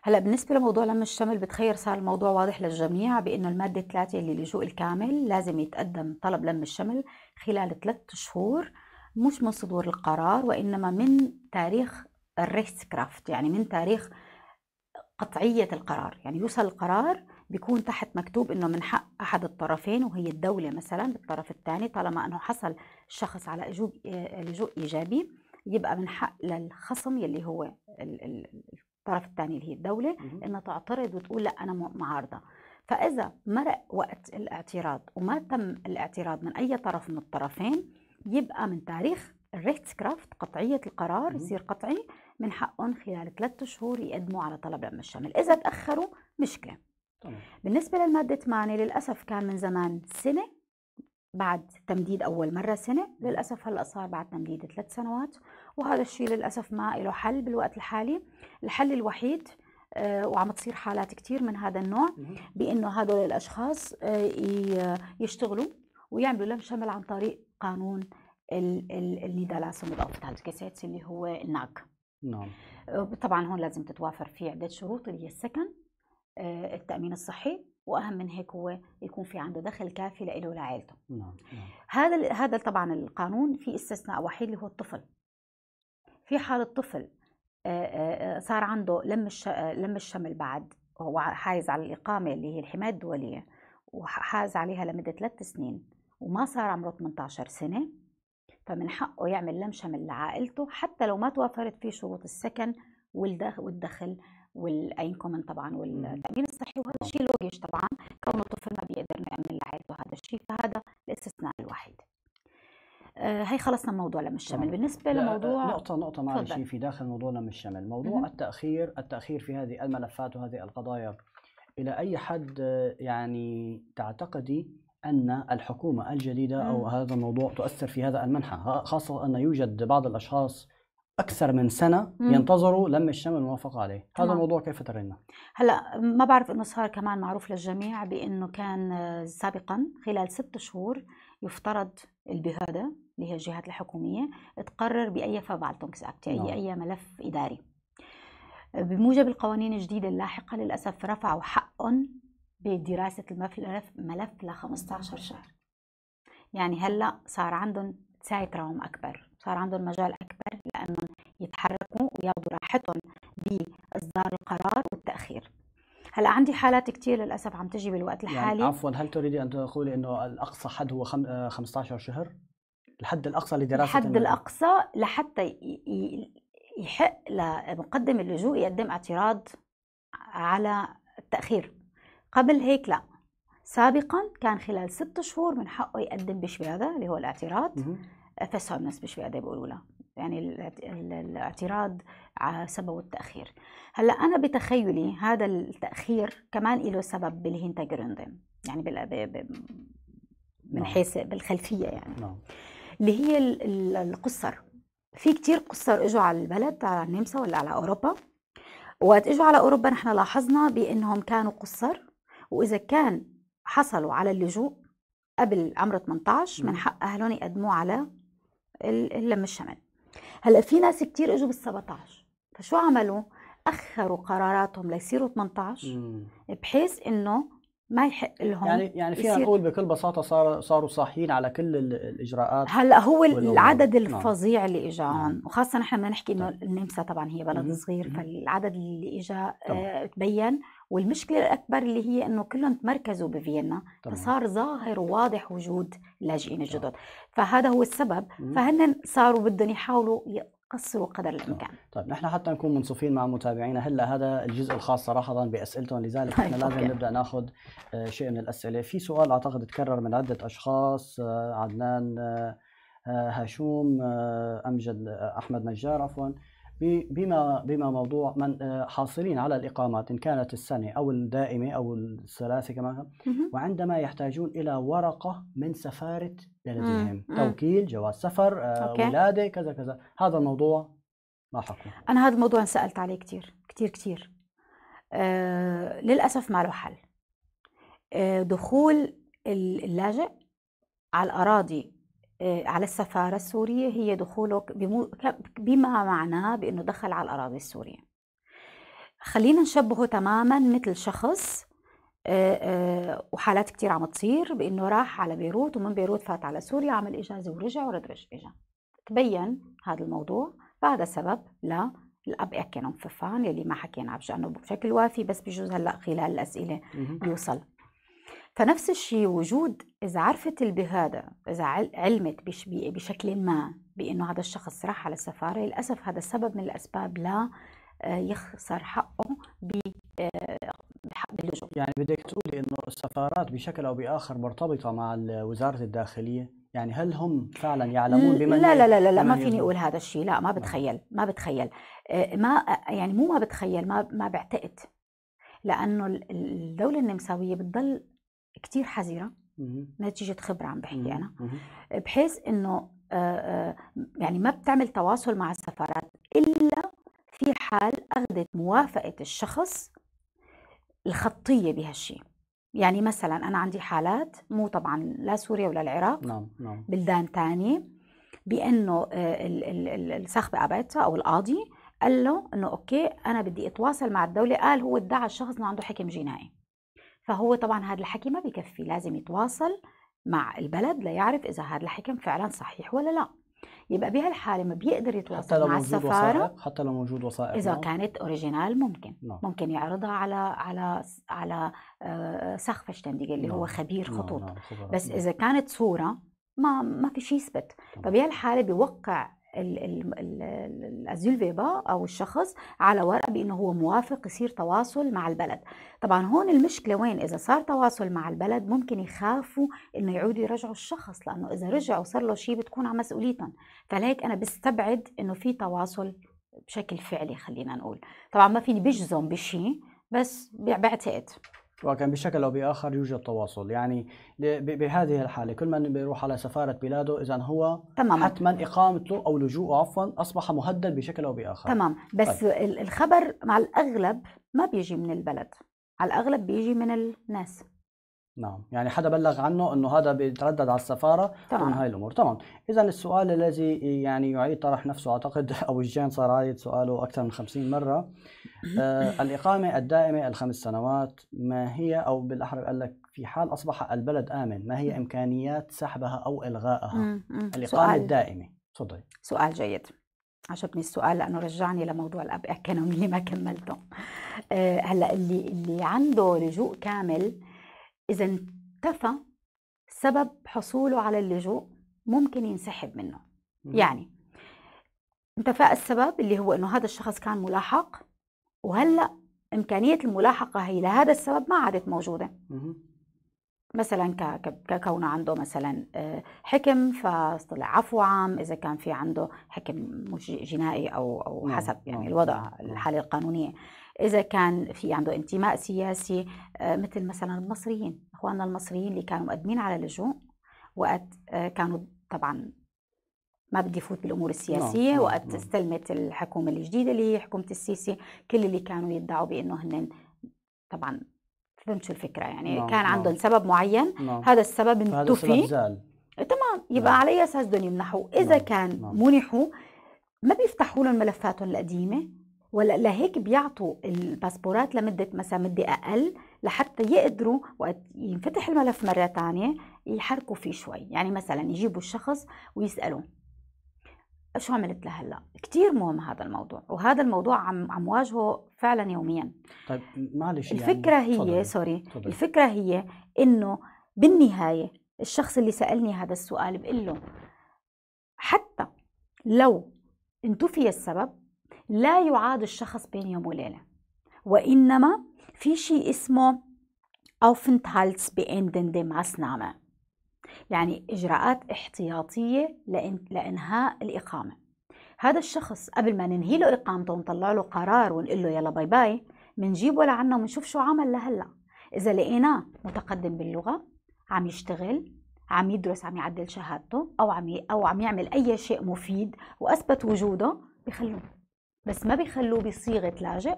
هلا بالنسبه لموضوع لم الشمل بتخير صار الموضوع واضح للجميع بانه الماده 3 اللجوء الكامل لازم يتقدم طلب لم الشمل خلال ثلاث شهور مش من صدور القرار وانما من تاريخ الريست كرافت يعني من تاريخ قطعية القرار يعني يوصل القرار بيكون تحت مكتوب انه من حق احد الطرفين وهي الدولة مثلا بالطرف الثاني طالما انه حصل الشخص على لجوء ايجابي يبقى من حق للخصم يلي هو الطرف الثاني اللي هي الدولة انها تعترض وتقول لا انا معارضة فاذا مرق وقت الاعتراض وما تم الاعتراض من اي طرف من الطرفين يبقى من تاريخ الريتس كرافت قطعية القرار يصير قطعي من حقهم خلال ثلاثة شهور يقدموا على طلب لم الشمل إذا تأخروا مشكلة طبعا. بالنسبة للمادة 8 للأسف كان من زمان سنة بعد تمديد أول مرة سنة للأسف هلأ صار بعد تمديد ثلاث سنوات وهذا الشيء للأسف ما له حل بالوقت الحالي الحل الوحيد آه، وعم تصير حالات كثير من هذا النوع بانه هدول الاشخاص آه، يشتغلوا ويعملوا لم شمل عن طريق قانون النيدالاس العاصمه اللي هو الناك نعم آه، طبعا هون لازم تتوافر في عده شروط اللي هي السكن آه، التامين الصحي واهم من هيك هو يكون في عنده دخل كافي لإله ولعائلته نعم, نعم. هذا هذا طبعا القانون في استثناء وحيد اللي هو الطفل في حال الطفل آه، صار عنده لم لم الشمل بعد هو حايز على الإقامة اللي هي الحماية الدولية وحاز عليها لمدة ثلاث سنين وما صار عمره 18 سنة فمن حقه يعمل لمشة شمل لعائلته حتى لو ما توفرت فيه شروط السكن والدخل والانكومن طبعا والتامين الصحي وهذا شيء لوجيش طبعا كونه الطفل ما بيقدر يامن لعائلته هذا الشيء فهذا الاستثناء الوحيد آه، هي خلصنا موضوع لم الشمل بالنسبه لموضوع آه، نقطه نقطه معلش في داخل موضوع لم الشمل موضوع م -م. التاخير التاخير في هذه الملفات وهذه القضايا الى اي حد آه، يعني تعتقدي أن الحكومة الجديدة أو هذا الموضوع تؤثر في هذا المنحى خاصة أن يوجد بعض الأشخاص اكثر من سنه ينتظروا لم الشمل الموافقة عليه هذا الموضوع كيف ترينه؟ هلا ما بعرف انه صار كمان معروف للجميع بانه كان آه، سابقا خلال ست شهور يفترض البهاده اللي هي الجهات الحكوميه تقرر باي فابالتونكس اكت اي اي ملف اداري آه، بموجب القوانين الجديده اللاحقه للاسف رفعوا حقهم بدراسة الملف ملف ل 15 شهر يعني هلا صار عندهم سايت راوم أكبر صار عندهم مجال أكبر لأنهم يتحركوا وياخذوا راحتهم بإصدار القرار والتأخير هلا عندي حالات كثير للاسف عم تجي بالوقت يعني الحالي يعني عفوا هل تريدي ان تقولي انه الاقصى حد هو خم... 15 شهر الحد الاقصى لدراسه الحد الاقصى لحتى ي... يحق لمقدم اللجوء يقدم اعتراض على التاخير قبل هيك لا سابقا كان خلال ست شهور من حقه يقدم بشهاده اللي هو الاعتراض فسها بالنسبه بشهاده بيقولوا له يعني الاعتراض على سبب التاخير هلا انا بتخيلي هذا التاخير كمان له سبب بالهينتاجروندن يعني بال من نعم. حيث بالخلفيه يعني نعم. اللي هي القصر في كتير قصر اجوا على البلد على النمسا ولا على اوروبا وقت اجوا على اوروبا نحن لاحظنا بانهم كانوا قصر واذا كان حصلوا على اللجوء قبل عمر 18 من حق اهلهم يقدموه على اللم الشمل هلا في ناس كتير اجوا بال 17 فشو عملوا اخروا قراراتهم ليصيروا 18 بحيث انه ما يحق لهم يعني يعني فينا نقول بكل بساطه صار صاروا صاحيين على كل الاجراءات هلا هو العدد نعم. الفظيع نعم. اللي اجاهم نعم. وخاصه نحن بدنا نحكي انه طيب. النمسا طبعا هي بلد صغير فالعدد اللي اجى آه، تبين والمشكله الاكبر اللي هي انه كلهم تمركزوا بفيينا فصار ظاهر وواضح وجود اللاجئين آه. الجدد فهذا هو السبب فهن صاروا بدهم يحاولوا قصروا قدر الامكان. طيب نحن حتى نكون منصفين مع متابعينا هلا هذا الجزء الخاص صراحه باسئلتهم لذلك طيب، احنا لازم نبدا ناخذ آه، شيء من الاسئله، في سؤال اعتقد تكرر من عده اشخاص آه، عدنان هاشوم امجد احمد نجار عفوا بما بما موضوع من آه، حاصلين على الاقامات ان كانت السنه او الدائمه او الثلاثه كمان وعندما يحتاجون الى ورقه من سفاره بلدهم توكيل جواز سفر آه، أوكي. ولاده كذا كذا هذا الموضوع ما حكمه انا هذا الموضوع سالت عليه كثير كثير كثير آه للاسف ما له حل آه دخول اللاجئ على الاراضي على السفارة السورية هي دخوله بما معناه بأنه دخل على الأراضي السورية خلينا نشبهه تماما مثل شخص آه، آه، وحالات كتير عم تصير بأنه راح على بيروت ومن بيروت فات على سوريا عمل إجازة ورجع ورد رجع إجا تبين هذا الموضوع فهذا سبب للأب الاب ففان يلي ما حكينا عنه بشكل وافي بس بجوز هلا خلال الاسئله يوصل فنفس الشيء وجود إذا عرفت البهادة إذا علمت بش بشكل ما بأنه هذا الشخص راح على السفارة للأسف هذا سبب من الأسباب لا آه، يخسر حقه آه، بحق اللجوء يعني بدك تقولي أنه السفارات بشكل أو بآخر مرتبطة مع وزارة الداخلية يعني هل هم فعلا يعلمون بما لا لا لا لا, لا ما فيني اقول هذا الشيء لا ما نعم. بتخيل ما بتخيل آه، ما يعني مو ما بتخيل ما ما بعتقد لانه الدوله النمساويه بتضل كتير حذره نتيجه خبره عم بحكي انا بحيث انه آه، آه، يعني ما بتعمل تواصل مع السفارات الا في حال اخذت موافقه الشخص الخطيه بهالشيء يعني مثلا انا عندي حالات مو طبعا لا سوريا ولا العراق نعم نعم بلدان تانية بانه آه، الساخبه قابلتها او القاضي قال له انه اوكي انا بدي اتواصل مع الدوله قال هو ادعى الشخص انه عنده حكم جنائي فهو طبعا هذا الحكي ما بكفي لازم يتواصل مع البلد ليعرف اذا هذا الحكم فعلا صحيح ولا لا يبقى بهالحاله ما بيقدر يتواصل حتى لو مع موجود السفاره وثائق حتى لو موجود وثائق اذا نعم. كانت اوريجينال ممكن نعم. ممكن يعرضها على على على آه، سخف اللي نعم. هو خبير نعم، خطوط نعم. نعم. بس نعم. اذا كانت صوره ما ما في شيء يثبت نعم. فبهالحاله بيوقع الزولفيبا او الشخص على ورقه بانه هو موافق يصير تواصل مع البلد طبعا هون المشكله وين اذا صار تواصل مع البلد ممكن يخافوا انه يعودوا يرجعوا الشخص لانه اذا رجع وصار له شيء بتكون على مسؤوليتهم فلهيك انا بستبعد انه في تواصل بشكل فعلي خلينا نقول طبعا ما فيني بجزم بشيء بس بعتقد وكان بشكل او باخر يوجد تواصل يعني بهذه الحاله كل من بيروح على سفاره بلاده اذا هو تمام. حتما اقامته او لجوءه عفوا اصبح مهدد بشكل او باخر تمام بس طيب. الخبر مع الاغلب ما بيجي من البلد على الاغلب بيجي من الناس نعم يعني حدا بلغ عنه انه هذا بيتردد على السفاره تمام هاي الامور تمام اذا السؤال الذي يعني يعيد طرح نفسه اعتقد (laughs) او الجين صار عايد سؤاله اكثر من 50 مره آه (clears throat) الاقامه الدائمه الخمس سنوات ما هي او بالاحرى قال لك في حال اصبح البلد امن ما هي امكانيات سحبها او الغائها الاقامه سؤال. الدائمه تفضلي سؤال جيد عجبني السؤال لانه رجعني لموضوع الابقاء اللي ما كملته آه هلا اللي اللي عنده لجوء كامل إذا انتفى سبب حصوله على اللجوء ممكن ينسحب منه يعني انتفاء السبب اللي هو انه هذا الشخص كان ملاحق وهلا امكانيه الملاحقه هي لهذا السبب ما عادت موجوده م. مثلا ككونه عنده مثلا آه، حكم فطلع عفو عام اذا كان في عنده حكم جنائي او او نعم، حسب يعني نعم، الوضع نعم. الحاله القانونيه إذا كان في عنده انتماء سياسي آه، مثل مثلا المصريين إخواننا المصريين اللي كانوا مقدمين على لجوء وقت آه، كانوا طبعا ما بدي فوت بالامور السياسيه نعم. نعم، وقت نعم. استلمت الحكومه الجديده اللي هي حكومه السيسي كل اللي كانوا يدعوا بانه هن طبعا فهمت شو الفكره يعني نعم. كان نعم. عندهم نعم. سبب معين نعم. هذا السبب انتفي تمام يبقى نعم. على اي اساس بدهم يمنحوا اذا نعم. كان نعم. منحوا ما بيفتحوا لهم ملفاتهم القديمه ولا لهيك بيعطوا الباسبورات لمدة مثلا مدة أقل لحتى يقدروا وقت ينفتح الملف مرة ثانيه يحركوا فيه شوي يعني مثلا يجيبوا الشخص ويسألوا شو عملت لهلا؟ كثير مهم هذا الموضوع وهذا الموضوع عم عم واجهه فعلا يوميا طيب معلش يعني الفكرة يعني هي سوري الفكرة هي انه بالنهاية الشخص اللي سألني هذا السؤال بقول له حتى لو انتفي السبب لا يعاد الشخص بين يوم وليلة وإنما في شيء اسمه Aufenthalts beendende Maßnahme يعني إجراءات احتياطية لإنهاء الإقامة هذا الشخص قبل ما ننهي له إقامته ونطلع له قرار ونقول له يلا باي باي بنجيبه لعنا ونشوف شو عمل لهلا إذا لقيناه متقدم باللغة عم يشتغل عم يدرس عم يعدل شهادته أو عم أو عم يعمل أي شيء مفيد وأثبت وجوده بخلوه بس ما بيخلوه بصيغه لاجئ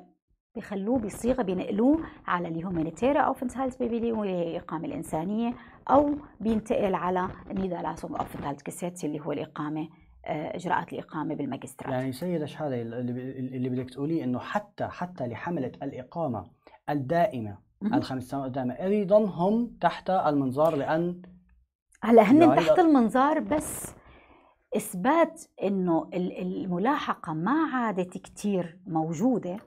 بيخلوه بصيغه بينقلوه على الهيومانيتيرا او فنتهالت بيبيلي واللي هي الاقامه الانسانيه او بينتقل على نيدالاسوم او فنتهالت كسيتي اللي هو الاقامه آه، اجراءات الاقامه بالماجستير يعني سيده شهاده اللي بدك تقوليه انه حتى حتى لحمله الاقامه الدائمه الخمس سنوات الدائمه ايضا هم تحت المنظار لان هلا هن تحت المنظار بس اثبات انه الملاحقه ما عادت كثير موجوده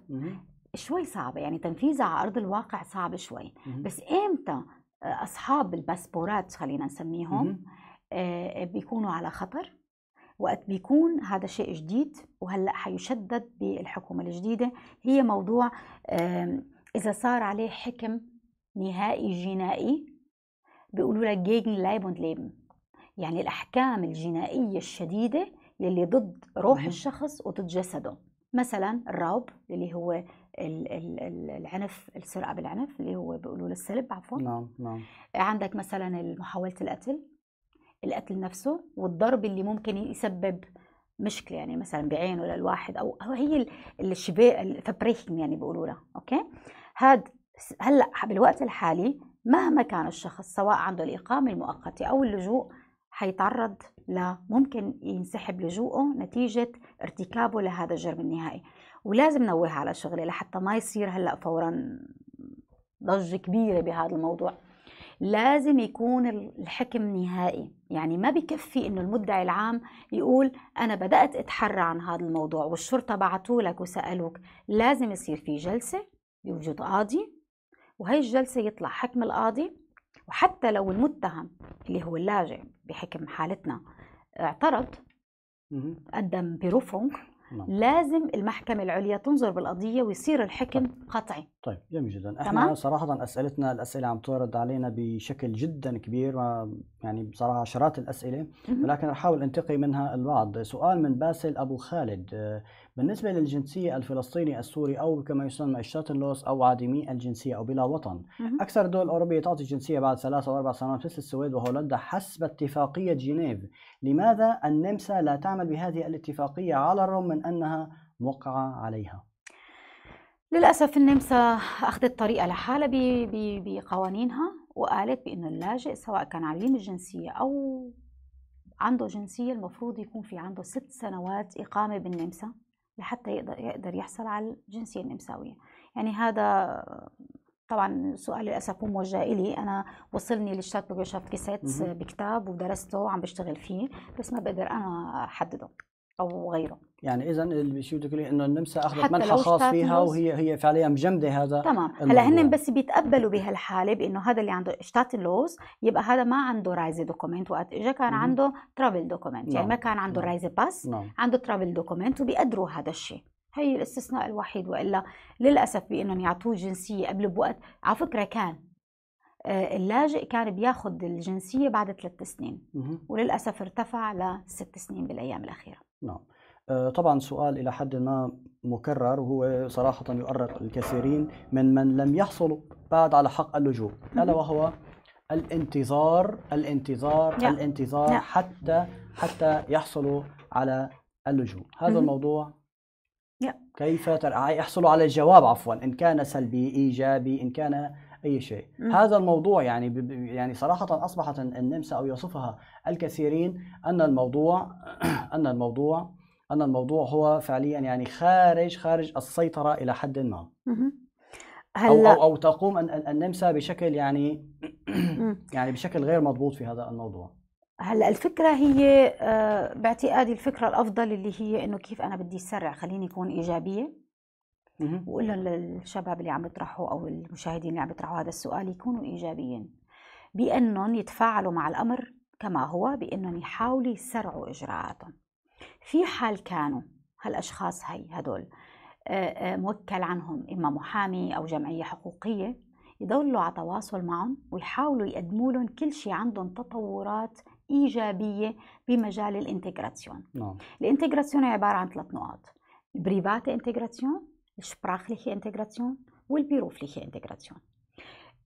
شوي صعبه يعني تنفيذها على ارض الواقع صعب شوي بس امتى اصحاب الباسبورات خلينا نسميهم آه، بيكونوا على خطر وقت بيكون هذا شيء جديد وهلا حيشدد بالحكومه الجديده هي موضوع اذا صار عليه حكم نهائي جنائي بيقولوا لك جيجن لايبوند ليبن يعني الأحكام الجنائية الشديدة يلي ضد روح مم. الشخص وضد جسده مثلا الراب اللي هو العنف السرقه بالعنف اللي هو بيقولوا له السلب عفوا نعم نعم عندك مثلا محاوله القتل القتل نفسه والضرب اللي ممكن يسبب مشكله يعني مثلا بعينه للواحد او هي الشبيه الفبريكنج يعني بيقولوا لها اوكي هاد هلا بالوقت الحالي مهما كان الشخص سواء عنده الاقامه المؤقته او اللجوء حيتعرض لممكن ينسحب لجوءه نتيجة ارتكابه لهذا الجرم النهائي ولازم نوه على شغلة لحتى ما يصير هلأ فورا ضجة كبيرة بهذا الموضوع لازم يكون الحكم نهائي يعني ما بكفي انه المدعي العام يقول انا بدات اتحرى عن هذا الموضوع والشرطه بعثوا لك وسالوك لازم يصير في جلسه بوجود قاضي وهي الجلسه يطلع حكم القاضي وحتى لو المتهم اللي هو اللاجئ بحكم حالتنا اعترض قدم برفع نعم. لازم المحكمة العليا تنظر بالقضية ويصير الحكم طيب. قطعي طيب جميل جدا احنا تمام؟ صراحة اسئلتنا الاسئلة عم تورد علينا بشكل جدا كبير يعني بصراحة عشرات الاسئلة ولكن رح احاول انتقي منها البعض سؤال من باسل ابو خالد بالنسبة للجنسية الفلسطيني السوري أو كما يسمى الشاتلوس أو عادمي الجنسية أو بلا وطن أكثر الدول الأوروبية تعطي الجنسية بعد ثلاث أو أربع سنوات مثل السويد وهولندا حسب اتفاقية جنيف لماذا النمسا لا تعمل بهذه الاتفاقية على الرغم من أنها موقعة عليها؟ للأسف النمسا أخذت طريقة لحالها بقوانينها وقالت بأنه اللاجئ سواء كان عليم الجنسية أو عنده جنسية المفروض يكون في عنده ست سنوات إقامة بالنمسا لحتى يقدر, يقدر يحصل على الجنسية النمساوية يعني هذا طبعا السؤال للاسف مو موجه الي انا وصلني للشات بروجرافت كيسيتس بكتاب ودرسته وعم بشتغل فيه بس ما بقدر انا احدده او غيره يعني اذا اللي بيشوفوا لي انه النمسا اخذت منحه خاص فيها وهي هي فعليا مجمده هذا تمام هلا هن بس بيتقبلوا بهالحاله بانه هذا اللي عنده شتات لوز يبقى هذا ما عنده رايز دوكومنت وقت اجى كان عنده ترافل دوكومنت يعني ما نعم. كان عنده نعم. رايز باس نعم. عنده ترافل دوكومنت وبيقدروا هذا الشيء هي الاستثناء الوحيد والا للاسف بانهم يعطوه جنسيه قبل بوقت على فكره كان آه، اللاجئ كان بياخذ الجنسيه بعد ثلاث سنين وللاسف ارتفع لست سنين بالايام الاخيره نعم آه، طبعا سؤال إلى حد ما مكرر وهو صراحة يؤرق الكثيرين من من لم يحصلوا بعد على حق اللجوء ألا وهو الانتظار الانتظار نعم. الانتظار نعم. حتى حتى يحصلوا على اللجوء هذا الموضوع نعم. كيف تر... يحصلوا على الجواب عفوا إن كان سلبي إيجابي إن كان اي شيء مم. هذا الموضوع يعني ب... يعني صراحه اصبحت النمسا او يصفها الكثيرين ان الموضوع (clears throat) ان الموضوع ان الموضوع هو فعليا يعني خارج خارج السيطره الى حد ما هل أو, أو, أو تقوم النمسا بشكل يعني (clears throat) يعني بشكل غير مضبوط في هذا الموضوع هلا الفكره هي آه، باعتقادي الفكره الافضل اللي هي انه كيف انا بدي اسرع خليني اكون ايجابيه وقول لهم للشباب اللي عم يطرحوا او المشاهدين اللي عم يطرحوا هذا السؤال يكونوا ايجابيين بانهم يتفاعلوا مع الامر كما هو بانهم يحاولوا يسرعوا اجراءاتهم في حال كانوا هالاشخاص هي هدول موكل عنهم اما محامي او جمعيه حقوقيه يضلوا على تواصل معهم ويحاولوا يقدموا لهم كل شيء عندهم تطورات ايجابيه بمجال الانتجراسيون نعم. الانتجراسيون عباره عن ثلاث نقاط بريفات انتجراسيون الشبراخليخي انتجراتيون والبيروفليخي انتجراتيون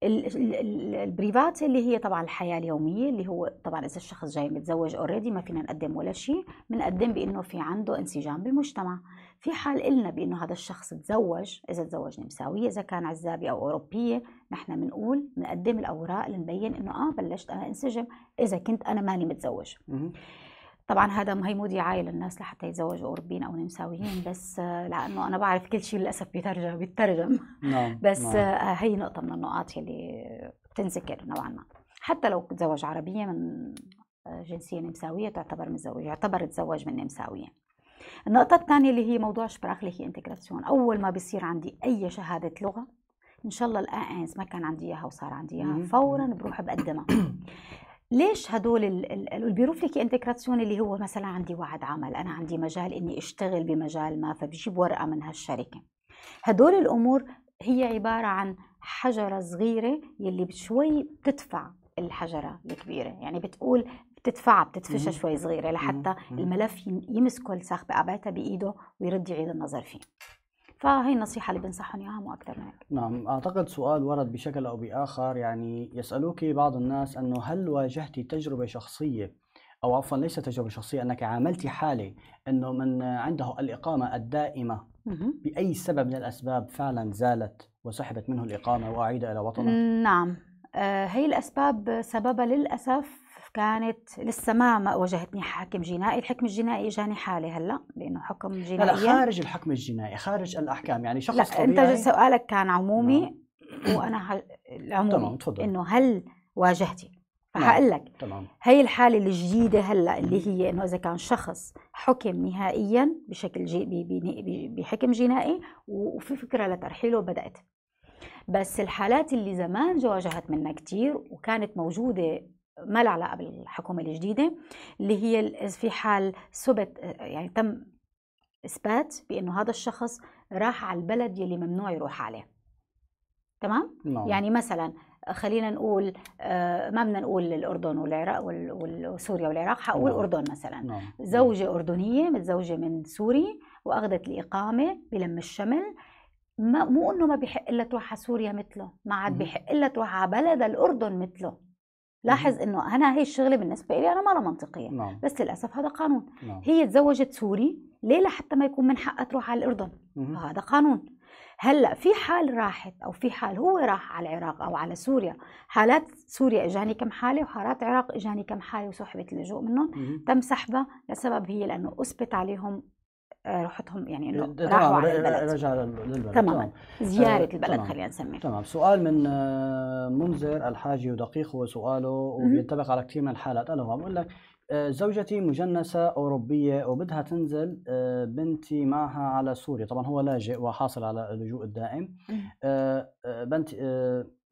البريفات اللي هي طبعا الحياه اليوميه اللي هو طبعا اذا الشخص جاي متزوج اوريدي ما فينا نقدم ولا شيء بنقدم بانه في عنده انسجام بالمجتمع في حال قلنا بانه هذا الشخص تزوج اذا تزوج نمساويه اذا كان عزابي او اوروبيه نحن بنقول بنقدم الاوراق لنبين انه اه بلشت انا انسجم اذا كنت انا ماني متزوج طبعا هذا ما هي مو دعايه للناس لحتى يتزوجوا اوروبيين او نمساويين بس آه، لانه انا بعرف كل شيء للاسف بيترجم بيترجم نعم (laughs) بس نعم. آه، هي نقطه من النقاط اللي بتنذكر نوعا ما حتى لو تزوج عربيه من آه، جنسيه نمساويه تعتبر متزوج يعتبر تزوج من نمساويه النقطه الثانيه اللي هي موضوع شبراخ اللي هي انتجراسيون اول ما بصير عندي اي شهاده لغه ان شاء الله الان ما كان عندي اياها وصار عندي اياها فورا بروح بقدمها (coughs) ليش هدول اللي بيروف لك اللي هو مثلا عندي وعد عمل انا عندي مجال اني اشتغل بمجال ما فبجيب ورقه من هالشركه هدول الامور هي عباره عن حجره صغيره يلي بشوي بتدفع الحجره الكبيره يعني بتقول بتدفعها بتدفشها شوي صغيره لحتى الملف يمسكه الساخ بقبعتها بايده ويرد يعيد النظر فيه فهي النصيحة اللي بنصحهم إياها مو أكثر من هيك. نعم، أعتقد سؤال ورد بشكل أو بآخر يعني يسألوك بعض الناس أنه هل واجهتي تجربة شخصية أو عفوا ليس تجربة شخصية أنك عاملتي حالة أنه من عنده الإقامة الدائمة بأي سبب من الأسباب فعلا زالت وسحبت منه الإقامة وأعيد إلى وطنه؟ نعم، آه، هي الأسباب سببها للأسف كانت لسه ما ما واجهتني حاكم جنائي الحكم الجنائي اجاني حاله هلا لانه حكم جنائي لا خارج الحكم الجنائي خارج الاحكام يعني شخص لا طبيعي انت سؤالك كان عمومي نعم. وانا العمومي تمام تفضل انه هل واجهتي نعم، فحقول لك تمام هي الحاله الجديده هلا اللي هي انه اذا كان شخص حكم نهائيا بشكل جي... بي... بي... بحكم جنائي وفي فكره لترحيله بدات بس الحالات اللي زمان واجهت منا كتير وكانت موجودة ما له علاقه بالحكومه الجديده اللي هي في حال ثبت يعني تم اثبات بانه هذا الشخص راح على البلد يلي ممنوع يروح عليه تمام نعم. يعني مثلا خلينا نقول آه، ما بدنا نقول الاردن والعراق وسوريا والعراق حقول الاردن نعم. مثلا نعم. زوجه اردنيه متزوجه من سوري واخذت الاقامه بلم الشمل ما مو انه ما بيحق لها تروح على سوريا مثله ما عاد بيحق لها تروح على بلد الاردن مثله لاحظ انه انا هي الشغله بالنسبه لي انا ما منطقيه نعم. بس للاسف هذا قانون نعم. هي تزوجت سوري ليه لحتى ما يكون من حقها تروح على الاردن هذا قانون هلا في حال راحت او في حال هو راح على العراق او على سوريا حالات سوريا اجاني كم حاله وحالات العراق اجاني كم حاله وسحبت اللجوء منهم تم سحبها لسبب هي لانه اثبت عليهم راحتهم يعني انه إيه، راحوا على البلد رجع للبلد تماما زيارة آه البلد خلينا نسميه تمام سؤال من آه، منذر الحاجي ودقيق هو سؤاله وبينطبق على كثير من الحالات انا عم اقول لك آه، زوجتي مجنسة أوروبية وبدها تنزل آه، بنتي معها على سوريا طبعا هو لاجئ وحاصل على اللجوء الدائم بنتي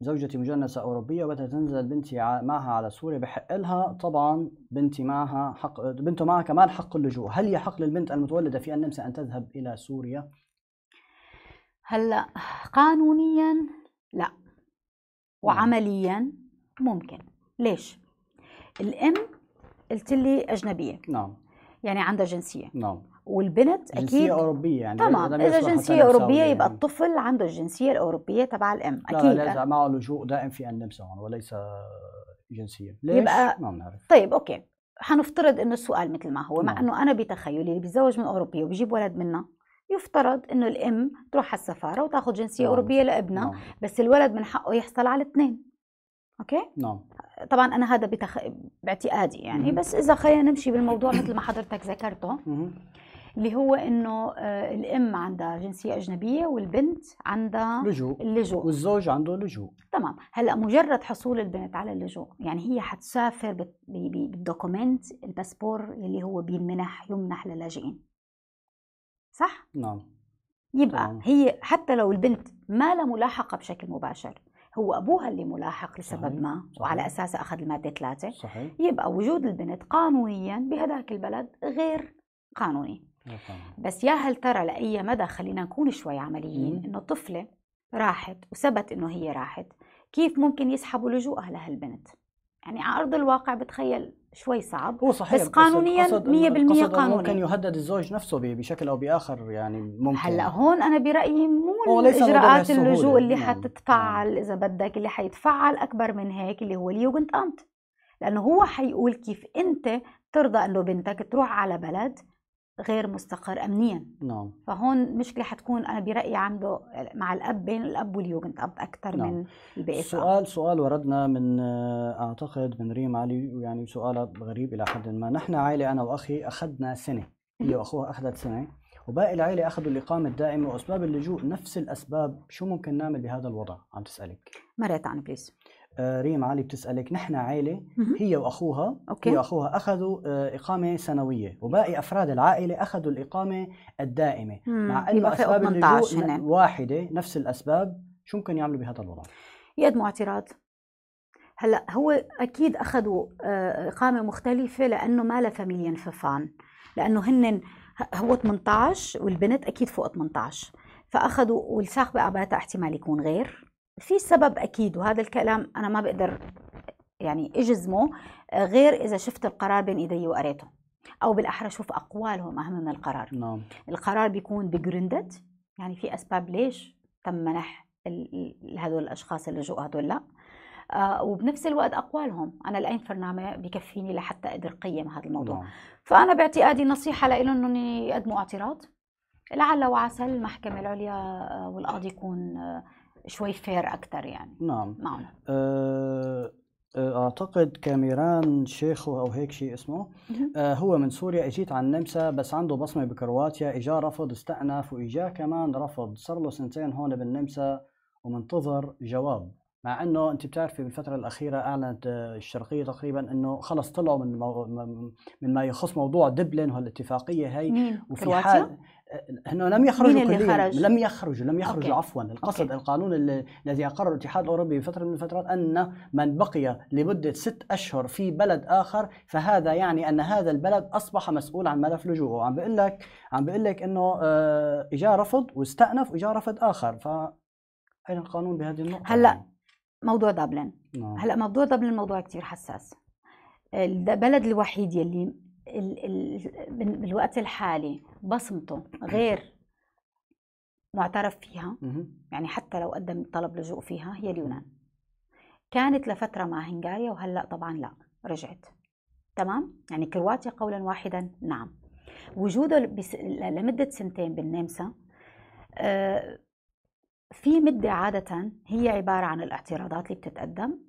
زوجتي مجنسة أوروبية تنزل بنتي معها على سوريا بحق لها طبعا بنتي معها حق بنته معها كمان حق اللجوء هل يحق للبنت المتولدة في النمسا أن تذهب إلى سوريا؟ هلا قانونيا لا وعمليا نعم. ممكن ليش؟ الأم قلت لي أجنبية نعم يعني عندها جنسية نعم والبنت اكيد جنسيه اوروبيه يعني تمام اذا جنسيه اوروبيه يبقى يعني. الطفل عنده الجنسيه الاوروبيه تبع الام اكيد لا لازم معه لجوء دائم في النمسا وليس جنسيه ليش؟ يبقى ما بنعرف طيب اوكي حنفترض انه السؤال مثل ما هو مع نعم. انه انا بتخيلي اللي بيتزوج من اوروبيه وبجيب ولد منها يفترض انه الام تروح على السفاره وتاخذ جنسيه مم. نعم. اوروبيه لابنها نعم. بس الولد من حقه يحصل على الاثنين اوكي نعم طبعا انا هذا بتخ... باعتقادي يعني بس اذا خلينا نمشي بالموضوع مثل ما حضرتك ذكرته اللي هو انه آه، الام عندها جنسيه اجنبيه والبنت عندها لجوء اللجوء والزوج عنده لجوء تمام هلا مجرد حصول البنت على اللجوء يعني هي حتسافر بالدوكومنت الباسبور اللي هو بيمنح يمنح للاجئين صح نعم يبقى طبعا. هي حتى لو البنت ما لها ملاحقه بشكل مباشر هو ابوها اللي ملاحق لسبب صحيح. ما صحيح. وعلى اساسه اخذ الماده ثلاثه صحيح. يبقى وجود البنت قانونيا بهذاك البلد غير قانوني بس يا هل ترى لاي مدى خلينا نكون شوي عمليين انه طفله راحت وثبت انه هي راحت كيف ممكن يسحبوا لجوءها لهالبنت يعني على ارض الواقع بتخيل شوي صعب هو صحيح بس قانونيا 100% قانوني ممكن يهدد الزوج نفسه بشكل او باخر يعني ممكن هلا هون انا برايي مو اجراءات اللجوء اللي نعم، حتتفعل نعم. اذا بدك اللي حيتفعل اكبر من هيك اللي هو اليوجنت امت لانه هو حيقول كيف انت ترضى انه بنتك تروح على بلد غير مستقر امنيا نعم فهون مشكله حتكون انا برايي عنده مع الاب بين الاب واليوجنت اب اكثر نعم. من البي سؤال سؤال وردنا من آه، اعتقد من ريم علي يعني سؤال غريب الى حد ما نحن عائله انا واخي اخذنا سنه هي واخوها اخذت سنه وباقي العائله اخذوا الاقامه الدائمه واسباب اللجوء نفس الاسباب شو ممكن نعمل بهذا الوضع عم تسالك مريت عن بليز آه، ريم علي بتسالك نحن عائله هي واخوها أوكي. هي واخوها اخذوا آه، اقامه سنويه وباقي افراد العائله اخذوا الاقامه الدائمه مع انه اسباب اللجوء واحده نفس الاسباب شو ممكن يعملوا بهذا الوضع يقدموا اعتراض هلا هو اكيد اخذوا آه، اقامه مختلفه لانه ما لها فاميليا ففان لانه هن هو 18 والبنت اكيد فوق 18 فاخذوا والساق بقى احتمال يكون غير في سبب اكيد وهذا الكلام انا ما بقدر يعني اجزمه آه، غير اذا شفت القرار بين ايدي وقريته او بالاحرى شوف اقوالهم اهم من القرار نعم. القرار بيكون بجرندت يعني في اسباب ليش تم منح هدول الاشخاص اللجوء هذول لا آه وبنفس الوقت اقوالهم انا الان برنامج بكفيني لحتى اقدر قيم هذا الموضوع نعم. فانا باعتقادي نصيحه لهم انهم يقدموا اعتراض لعل وعسى المحكمه العليا آه، والقاضي يكون آه شوي فير اكثر يعني نعم نعم أه، أه، اعتقد كاميران شيخو او هيك شيء اسمه آه هو من سوريا اجيت عن النمسا بس عنده بصمه بكرواتيا اجا رفض استأنف واجا كمان رفض صار له سنتين هون بالنمسا ومنتظر جواب مع انه انت بتعرفي بالفتره الاخيره اعلنت أه، الشرقيه تقريبا انه خلص طلعوا من مو... من ما يخص موضوع دبلن وهالاتفاقيه هي مين؟ وفي كرواتيا؟ حال هنا لم يخرجوا كليا خرج؟ لم يخرجوا لم يخرجوا عفوا القصد أوكي. القانون الذي اقره الاتحاد الاوروبي في فتره من الفترات ان من بقي لمده ست اشهر في بلد اخر فهذا يعني ان هذا البلد اصبح مسؤول عن ملف لجوءه عم بقول لك عم بقول لك انه آه، اجى رفض واستأنف واجى رفض اخر ف اين القانون بهذه النقطه هلا موضوع دبلن نعم. هلا موضوع دبلن موضوع كثير حساس البلد الوحيد يلي بالوقت الحالي بصمته غير معترف فيها يعني حتى لو قدم طلب لجوء فيها هي اليونان كانت لفترة مع هنغاريا وهلأ طبعا لا رجعت تمام يعني كرواتيا قولا واحدا نعم وجوده بس... لمدة سنتين بالنمسا آه، في مدة عادة هي عبارة عن الاعتراضات اللي بتتقدم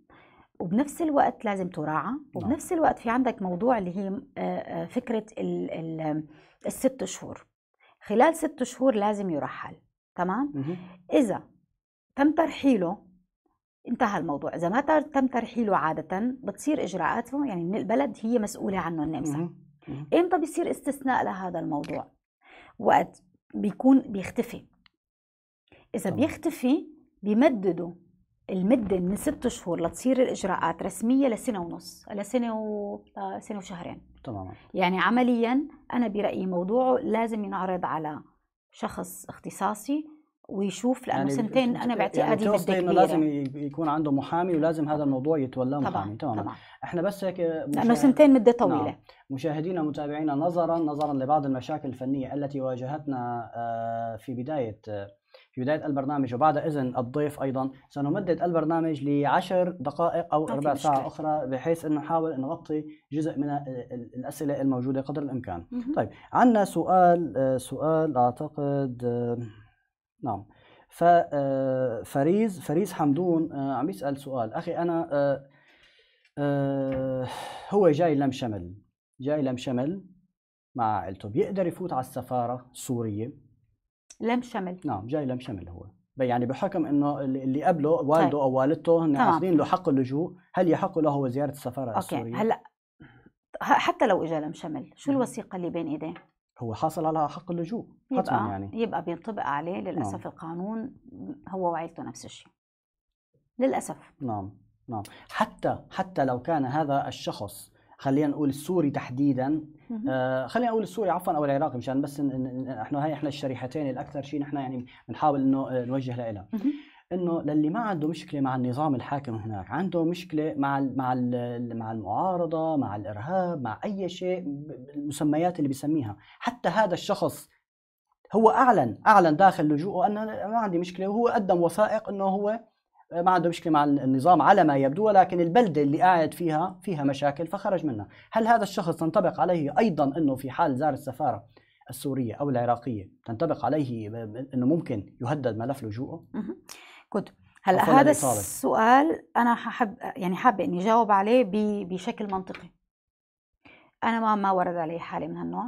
وبنفس الوقت لازم تراعى نعم. وبنفس الوقت في عندك موضوع اللي هي آه، آه، فكرة الست شهور خلال ست شهور لازم يرحل تمام إذا تم ترحيله انتهى الموضوع إذا ما تم ترحيله عادة بتصير إجراءاته يعني من البلد هي مسؤولة عنه النمسا إمتى بيصير استثناء لهذا الموضوع وقت بيكون بيختفي إذا طبعا. بيختفي بيمددوا المدة من ست شهور لتصير الإجراءات رسمية لسنة ونص لسنة و... آه، سنة وشهرين تماما يعني عمليا أنا برأيي موضوعه لازم ينعرض على شخص اختصاصي ويشوف لانه يعني سنتين انا بعتقادي يعني بدك انه لازم يكون عنده محامي ولازم هذا الموضوع يتولاه محامي تماما طبعا. احنا بس هيك لانه سنتين مده طويله نعم. مشاهدينا ومتابعينا نظرا نظرا لبعض المشاكل الفنيه التي واجهتنا آه، في بدايه في بداية البرنامج وبعد إذن الضيف أيضا سنمدد البرنامج لعشر دقائق أو ربع ساعة أخرى بحيث أنه نحاول نغطي جزء من الأسئلة الموجودة قدر الإمكان طيب عندنا سؤال آه، سؤال أعتقد آه، نعم آه، فريز فريز حمدون عم يسأل سؤال أخي أنا هو جاي لم شمل جاي لم شمل مع عائلته بيقدر يفوت على السفارة السورية لم شمل نعم جاي لم شمل هو يعني بحكم انه اللي قبله والده طيب. او والدته هن اخذين له حق اللجوء هل يحق له زياره السفاره أوكي. السوريه هلا حتى لو اجى لم شمل شو الوثيقه اللي بين ايديه هو حاصل على حق اللجوء حتما يعني يبقى بينطبق عليه للاسف نعم. القانون هو وعيلته نفس الشيء للاسف نعم نعم حتى حتى لو كان هذا الشخص خلينا نقول السوري تحديدا آه، خليني اقول السوري عفوا او العراقي مشان بس احنا هاي احنا الشريحتين الاكثر شيء نحن يعني بنحاول انه آه، نوجه لها انه للي ما عنده مشكله مع النظام الحاكم هناك عنده مشكله مع مع مع المعارضه مع الارهاب مع اي شيء المسميات اللي بيسميها حتى هذا الشخص هو اعلن اعلن داخل لجوءه انه ما عندي مشكله وهو قدم وثائق انه هو ما عنده مشكله مع النظام على ما يبدو ولكن البلده اللي قاعد فيها فيها مشاكل فخرج منها، هل هذا الشخص تنطبق عليه ايضا انه في حال زار السفاره السوريه او العراقيه تنطبق عليه انه ممكن يهدد ملف لجوءه؟ كنت هلا هذا السؤال انا حب يعني حابه اني جاوب عليه بشكل منطقي. انا ما ما ورد علي حاله من هالنوع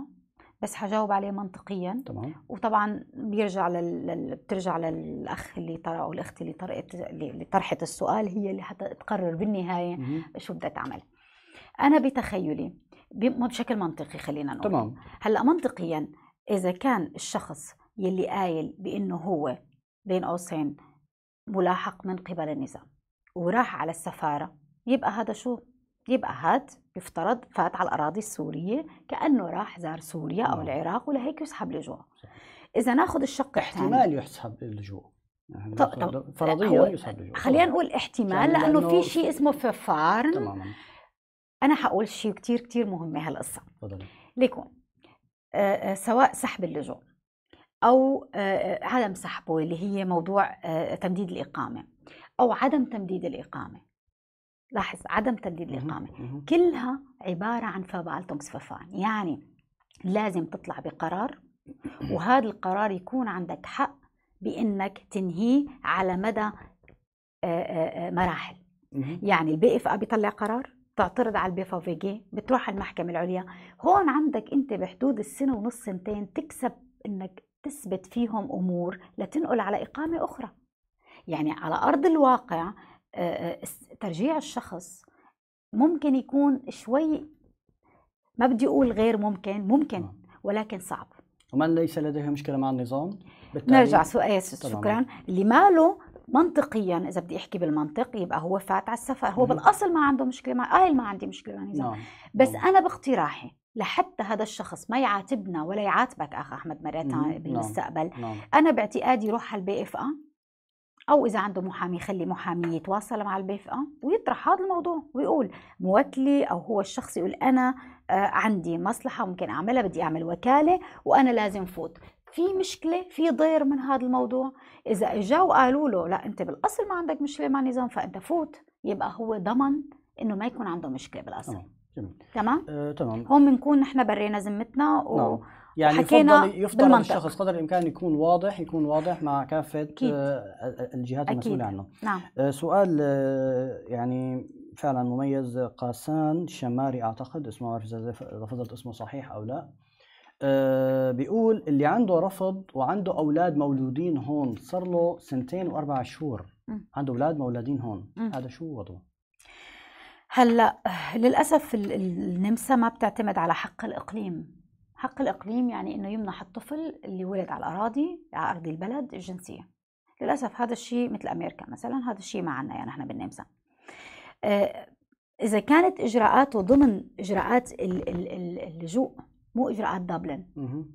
بس حجاوب عليه منطقيا تمام وطبعا بيرجع لل... بترجع للاخ اللي طرح او الاخت اللي طرحت اللي طرحت السؤال هي اللي حتقرر بالنهايه مم. شو بدها تعمل انا بتخيلي بشكل منطقي خلينا نقول تمام هلا منطقيا اذا كان الشخص يلي قايل بانه هو بين قوسين ملاحق من قبل النظام وراح على السفاره يبقى هذا شو يبقى هاد يفترض فات على الأراضي السورية كأنه راح زار سوريا أو نعم. العراق ولهيك يسحب لجوء إذا ناخذ الشق احتمال التاني. يسحب لجوء يعني طب فرضيا يسحب لجوء خلينا نقول احتمال لأنه, يعني لأنه في شيء اسمه ففارن تماما أنا حقول شيء كثير كثير مهم هالقصة تفضلي ليكون آه, آه، سواء سحب اللجوء أو آه،, آه عدم سحبه اللي هي موضوع آه تمديد الإقامة أو عدم تمديد الإقامة لاحظ عدم تمديد الإقامة كلها عبارة عن فبالتونغ ففان يعني لازم تطلع بقرار وهذا القرار يكون عندك حق بانك تنهيه على مدى آه، آه، آه، مراحل يعني البي اف بيطلع قرار تعترض على البي في جي بتروح على المحكمة العليا هون عندك انت بحدود السنة ونص سنتين تكسب انك تثبت فيهم امور لتنقل على اقامة اخرى يعني على ارض الواقع آه، آه، ترجيع الشخص ممكن يكون شوي ما بدي اقول غير ممكن ممكن نعم. ولكن صعب ومن ليس لديه مشكله مع النظام بالتالي نرجع سؤال إيه، شكرا اللي ماله منطقيا اذا بدي احكي بالمنطق يبقى هو فات على السفر هو بالاصل ما عنده مشكله مع قايل ما عندي مشكله مع النظام نعم. بس نعم. انا باقتراحي لحتى هذا الشخص ما يعاتبنا ولا يعاتبك اخ احمد مرات نعم، بالمستقبل نعم. نعم. انا باعتقادي روح على البي اف ا او اذا عنده محامي يخلي محامي يتواصل مع البيفقه ويطرح هذا الموضوع ويقول موكلي او هو الشخص يقول انا آه، عندي مصلحه ممكن اعملها بدي اعمل وكاله وانا لازم فوت في مشكله في ضير من هذا الموضوع اذا اجا وقالوا له لا انت بالاصل ما عندك مشكله مع النظام فانت فوت يبقى هو ضمن انه ما يكون عنده مشكله بالاصل تمام تمام آه، تمام هون بنكون نحن برينا ذمتنا و... نعم. يعني حكينا يفضل يفضل بالمنطق. الشخص قدر الامكان يكون واضح يكون واضح مع كافه آه، أكيد. الجهات أكيد. المسؤوله عنه نعم. آه، سؤال آه، يعني فعلا مميز قاسان شماري اعتقد اسمه ما اذا رفضت اسمه صحيح او لا بيقول اللي عنده رفض وعنده اولاد مولودين هون صار له سنتين واربع شهور عنده اولاد مولودين هون هذا شو وضعه هلا للاسف النمسا ما بتعتمد على حق الاقليم حق الإقليم يعني إنه يمنح الطفل اللي ولد على الأراضي على أرض البلد الجنسية للأسف هذا الشيء مثل أمريكا مثلا هذا الشيء ما عنا يعني إحنا بالنمسا إذا كانت إجراءاته ضمن إجراءات اللجوء مو إجراءات دبلن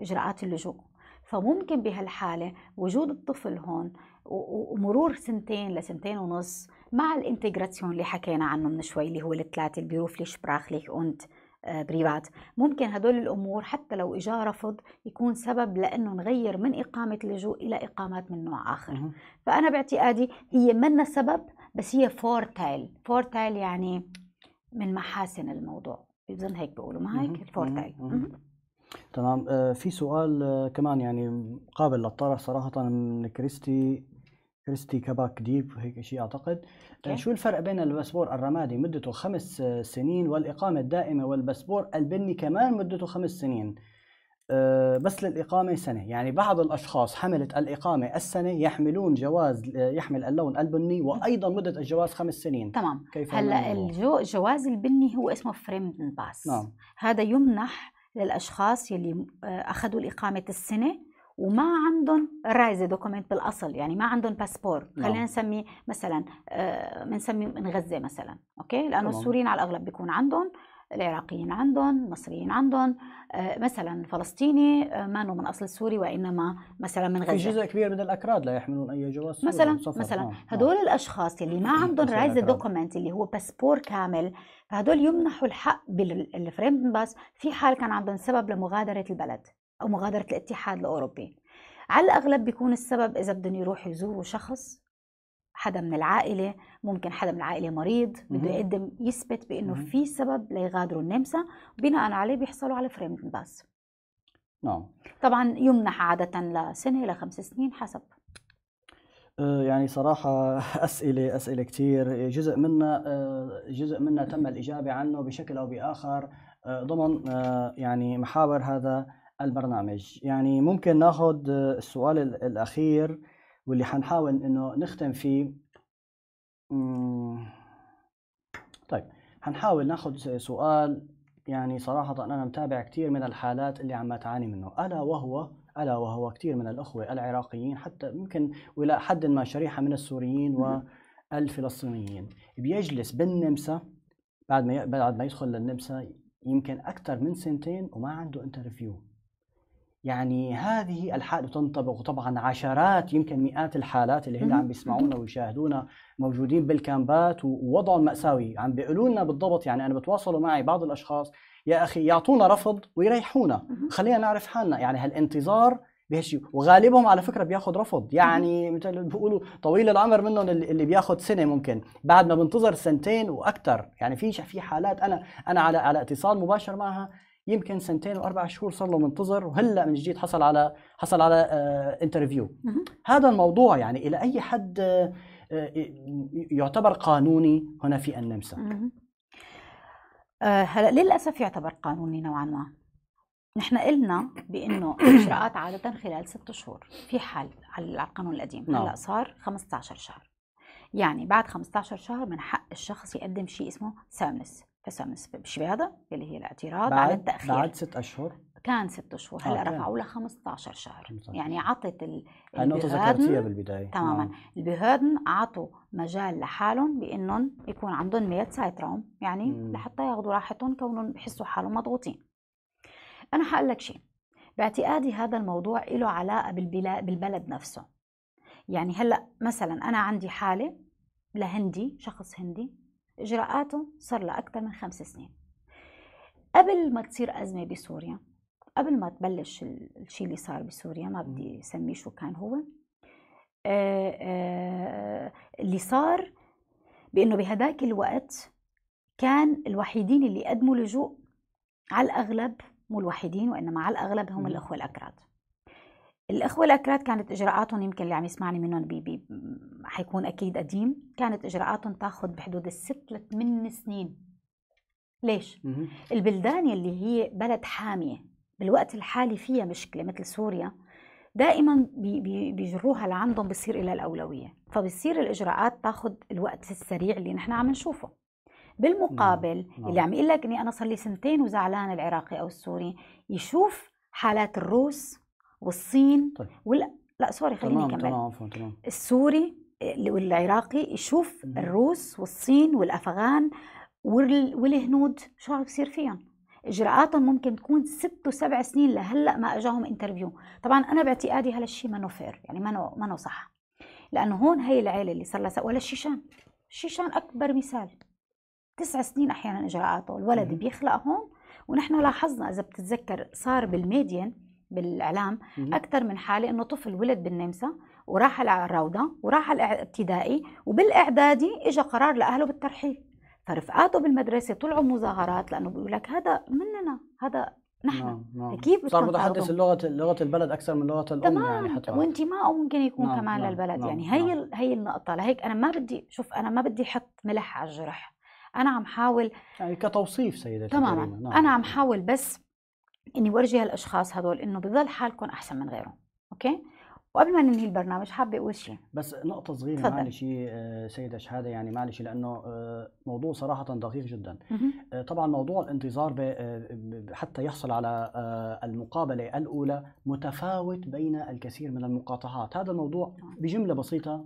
إجراءات اللجوء فممكن بهالحالة وجود الطفل هون ومرور سنتين لسنتين ونص مع الانتجراسيون اللي حكينا عنه من شوي اللي هو الثلاثة البيروفليش براخليش أنت آه، بريفات ممكن هدول الأمور حتى لو إجا رفض يكون سبب لأنه نغير من إقامة لجوء إلى إقامات من نوع آخر فأنا باعتقادي هي منا سبب بس هي فورتايل فورتايل يعني من محاسن الموضوع بظن هيك بيقولوا ما هيك فورتايل تمام آه، في سؤال آه، كمان يعني قابل للطرح صراحة من كريستي كريستي كباك ديب هيك شيء اعتقد okay. شو الفرق بين الباسبور الرمادي مدته خمس سنين والاقامه الدائمه والباسبور البني كمان مدته خمس سنين آه، بس للإقامة سنة يعني بعض الأشخاص حملت الإقامة السنة يحملون جواز يحمل اللون البني وأيضا مدة الجواز خمس سنين تمام كيف هلا الجواز البني هو اسمه فريمدن باس نعم. هذا يمنح للأشخاص يلي آه، أخذوا الإقامة السنة وما عندهم رايزه دوكومنت بالاصل يعني ما عندهم باسبور خلينا نعم. نسمي مثلا آه، بنسمي من غزه مثلا اوكي لانه السوريين على الاغلب بيكون عندهم العراقيين عندهم المصريين عندهم آه، مثلا الفلسطيني آه، ما هو من اصل سوري وانما مثلا من غزه في جزء كبير من الاكراد لا يحملون اي جواز مثلا مثلا نعم، نعم. هدول الاشخاص اللي ما (coughs) عندهم رايز دوكومنت اللي هو باسبور كامل فهدول يمنحوا الحق بالفريم باس في حال كان عندهم سبب لمغادره البلد أو مغادرة الاتحاد الأوروبي على الأغلب بيكون السبب إذا بدهم يروحوا يزوروا شخص حدا من العائلة ممكن حدا من العائلة مريض بده يقدم يثبت بأنه في سبب ليغادروا النمسا وبناء عليه بيحصلوا على فريم باس نعم طبعا يمنح عادة لسنة لخمس سنين حسب آه، يعني صراحة (laughs) أسئلة أسئلة كثير جزء منا آه، جزء منا تم الإجابة عنه بشكل أو بآخر آه، ضمن يعني محاور هذا البرنامج يعني ممكن ناخذ السؤال الاخير واللي حنحاول انه نختم فيه طيب حنحاول ناخذ سؤال يعني صراحة أنا متابع كثير من الحالات اللي عم تعاني منه ألا وهو ألا وهو كثير من الأخوة العراقيين حتى ممكن وإلى حد ما شريحة من السوريين والفلسطينيين بيجلس بالنمسا بعد ما بعد ما يدخل للنمسا يمكن أكثر من سنتين وما عنده انترفيو يعني هذه الحالة تنطبق طبعا عشرات يمكن مئات الحالات اللي هن عم بيسمعونا ويشاهدونا موجودين بالكامبات ووضعهم مأساوي عم بيقولوا لنا بالضبط يعني أنا بتواصلوا معي بعض الأشخاص يا أخي يعطونا رفض ويريحونا خلينا نعرف حالنا يعني هالانتظار بهالشيء وغالبهم على فكره بياخذ رفض يعني مثل بيقولوا طويل العمر منهم اللي بياخذ سنه ممكن بعد ما بنتظر سنتين واكثر يعني في في حالات انا انا على على اتصال مباشر معها يمكن سنتين واربع شهور صار له منتظر وهلا من جديد حصل على حصل على انترفيو آه، هذا الموضوع يعني الى اي حد آه، آه، يعتبر قانوني هنا في النمسا هلا للاسف يعتبر قانوني نوعا ما نحن قلنا بانه الاجراءات (coughs) عاده خلال ست شهور في حال على القانون القديم نعم. هلا صار 15 شهر يعني بعد 15 شهر من حق الشخص يقدم شيء اسمه سامنس حسام شبادة اللي هي الاعتراض على التأخير بعد ست أشهر كان ست أشهر هلا آه، رفعوا لها 15 شهر يعني عطت النقطة ذكرتيها بالبداية نعم. تماما آه. عطوا مجال لحالهم بأنهم يكون عندهم ميت سايتروم يعني مم. لحتى ياخذوا راحتهم كونهم بحسوا حالهم مضغوطين أنا حاقول لك شيء باعتقادي هذا الموضوع له علاقة بالبلد نفسه يعني هلا مثلا أنا عندي حالة لهندي شخص هندي إجراءاته صار لها أكثر من خمس سنين قبل ما تصير أزمة بسوريا قبل ما تبلش الشيء اللي صار بسوريا ما بدي اسميه شو كان هو آه، آه، اللي صار بأنه بهداك الوقت كان الوحيدين اللي قدموا لجوء على الأغلب مو الوحيدين وإنما على الأغلب هم الأخوة الأكراد الاخوه الاكراد كانت اجراءاتهم يمكن اللي عم يسمعني منهم بي بي حيكون اكيد قديم كانت اجراءاتهم تاخذ بحدود الست لثمان سنين ليش البلدان يلي هي بلد حاميه بالوقت الحالي فيها مشكله مثل سوريا دائما بي بي بيجروها لعندهم بصير إلى الأولوية فبصير الإجراءات تاخذ الوقت السريع اللي نحن عم نشوفه بالمقابل مم. نعم. اللي عم يقول لك اني انا صار لي سنتين وزعلان العراقي او السوري يشوف حالات الروس والصين طيب. وال... لا سوري خليني اكمل تمام عفوا تمام السوري والعراقي يشوف مم. الروس والصين والافغان وال... والهنود شو عم بصير فيهم اجراءاتهم ممكن تكون ست وسبع سنين لهلا ما اجاهم انترفيو طبعا انا باعتقادي هذا الشيء منه فير يعني ما ما صح لانه هون هي العيله اللي صار لها ولا الشيشان الشيشان اكبر مثال تسع سنين احيانا اجراءاته الولد مم. بيخلق هون ونحن لاحظنا اذا بتتذكر صار بالميديان بالاعلام اكثر من حاله انه طفل ولد بالنمسا وراح على الروضه وراح على الابتدائي وبالاعدادي اجى قرار لاهله بالترحيل فرفقاته بالمدرسه طلعوا مظاهرات لانه بيقول لك هذا مننا هذا نحن نعم. نعم. كيف صار متحدث لغه لغه البلد اكثر من لغه الام يعني تمام. يعني حتى وانتمائه ممكن يكون نعم. كمان نعم. للبلد نعم. يعني هي نعم. هي النقطه لهيك انا ما بدي شوف انا ما بدي احط ملح على الجرح انا عم حاول يعني كتوصيف سيدتي تماما نعم. انا عم نعم. حاول بس اني ورجي هالاشخاص هدول انه بضل حالكم احسن من غيرهم اوكي وقبل ما ننهي البرنامج حابه اقول شيء بس نقطه صغيره تفضل. معلش آه، سيده شهاده يعني معلش لانه آه، موضوع صراحه دقيق جدا آه، طبعا موضوع الانتظار حتى يحصل على المقابله الاولى متفاوت بين الكثير من المقاطعات هذا الموضوع بجمله بسيطه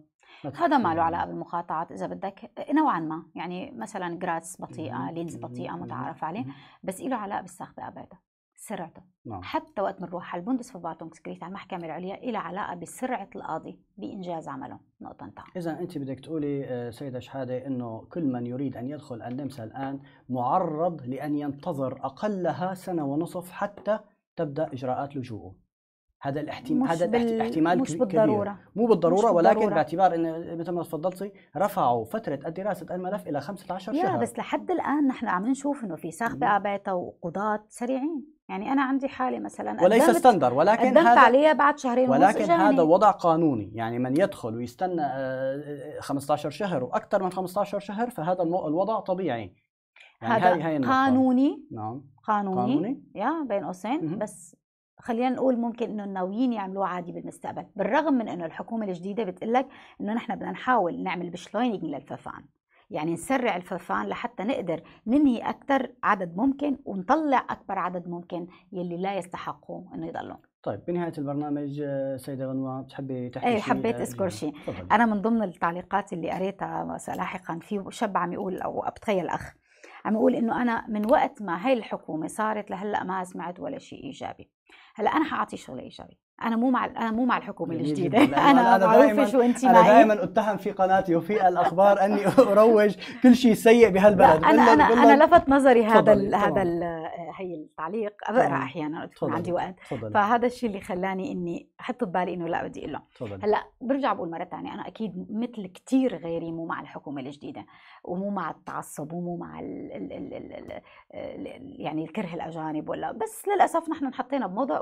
هذا ما له يعني. علاقه بالمقاطعات اذا بدك نوعا ما يعني مثلا جراتس بطيئه ليدز بطيئه متعارف عليه بس له علاقه بالسخبة أبدا سرعته نعم. حتى وقت بنروح على البوندسفوباتونغسكريت على المحكمه العليا إلى علاقه بسرعه القاضي بانجاز عمله نقطه انتهى اذا انت بدك تقولي آه، سيده شحاده انه كل من يريد ان يدخل النمسا الان معرض لان ينتظر اقلها سنه ونصف حتى تبدا اجراءات لجوءه هذا الاحتمال هذا الاحتمال مش بالضروره كبير. مو بالضروره مش ولكن بالضرورة. باعتبار ان مثل ما تفضلتي رفعوا فتره دراسه الملف الى 15 شهر يا بس لحد الان نحن عم نشوف انه في ساخ بقى وقضاة سريعين يعني انا عندي حاله مثلا وليس ستاندر ولكن قدمت هذا عليها بعد شهرين ولكن ونص هذا وضع قانوني يعني من يدخل ويستنى 15 آه، شهر واكثر من 15 شهر فهذا الوضع طبيعي يعني هذا هاي هاي قانوني نعم قانوني, قانوني. يا بين قوسين بس خلينا نقول ممكن انه الناويين يعملوه عادي بالمستقبل بالرغم من انه الحكومه الجديده بتقول لك انه نحن بدنا نحاول نعمل بشلوينج للففان يعني نسرع الفرفان لحتى نقدر ننهي أكثر عدد ممكن ونطلع أكبر عدد ممكن يلي لا يستحقوا إنه يضلوا طيب بنهايه البرنامج آه، سيده غنوه بتحبي تحكي ايه حبيت اذكر شيء انا من ضمن التعليقات اللي قريتها لاحقا في شاب عم يقول او بتخيل اخ عم يقول انه انا من وقت ما هاي الحكومه صارت لهلا ما سمعت ولا شيء ايجابي هلا انا حاعطي شغله ايجابيه انا مو مع انا مو مع الحكومه الجديده (laughs) انا انا معروفش انا دائما اتهم في قناتي وفي الاخبار اني اروج كل شيء سيء بهالبلد انا انا انا لفت نظري هذا هذا هي التعليق بقرا احيانا عندي وقت طبعاً. فهذا الشيء اللي خلاني اني احط ببالي انه لا بدي اقول هلا برجع بقول مره ثانيه انا اكيد مثل كثير غيري مو مع الحكومه الجديده ومو مع التعصب ومو مع يعني الكره الاجانب ولا بس للاسف نحن انحطينا بموضوع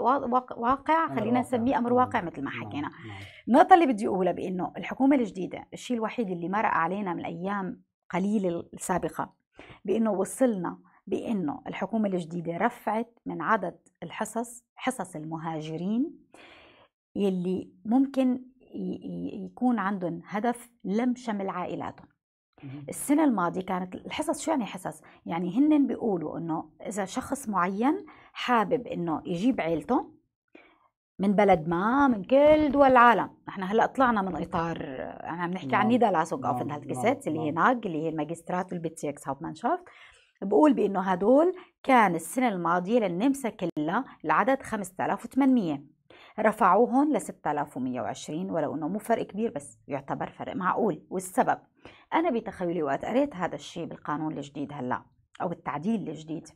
واقع خلينا نسميه امر نعم، واقع مثل ما نعم، حكينا نعم. النقطه اللي بدي اقولها بانه الحكومه الجديده الشيء الوحيد اللي مرق علينا من الايام قليله السابقه بانه وصلنا بانه الحكومه الجديده رفعت من عدد الحصص حصص المهاجرين يلي ممكن يكون عندهم هدف لم شمل عائلاتهم السنه الماضيه كانت الحصص شو يعني حصص يعني هن بيقولوا انه اذا شخص معين حابب انه يجيب عيلته من بلد ما من كل دول العالم نحن هلا طلعنا من اطار انا عم نحكي عن نعم، نيدرلاسوك او نعم، فنهالكسات نعم، اللي هي ناج اللي هي الماجسترات والبيتسيكس هاوبمانشافت بقول بانه هدول كان السنه الماضيه للنمسا كلها العدد 5800 رفعوهم ل 6120 ولو انه مو فرق كبير بس يعتبر فرق معقول والسبب انا بتخيلي وقت قريت هذا الشيء بالقانون الجديد هلا او التعديل الجديد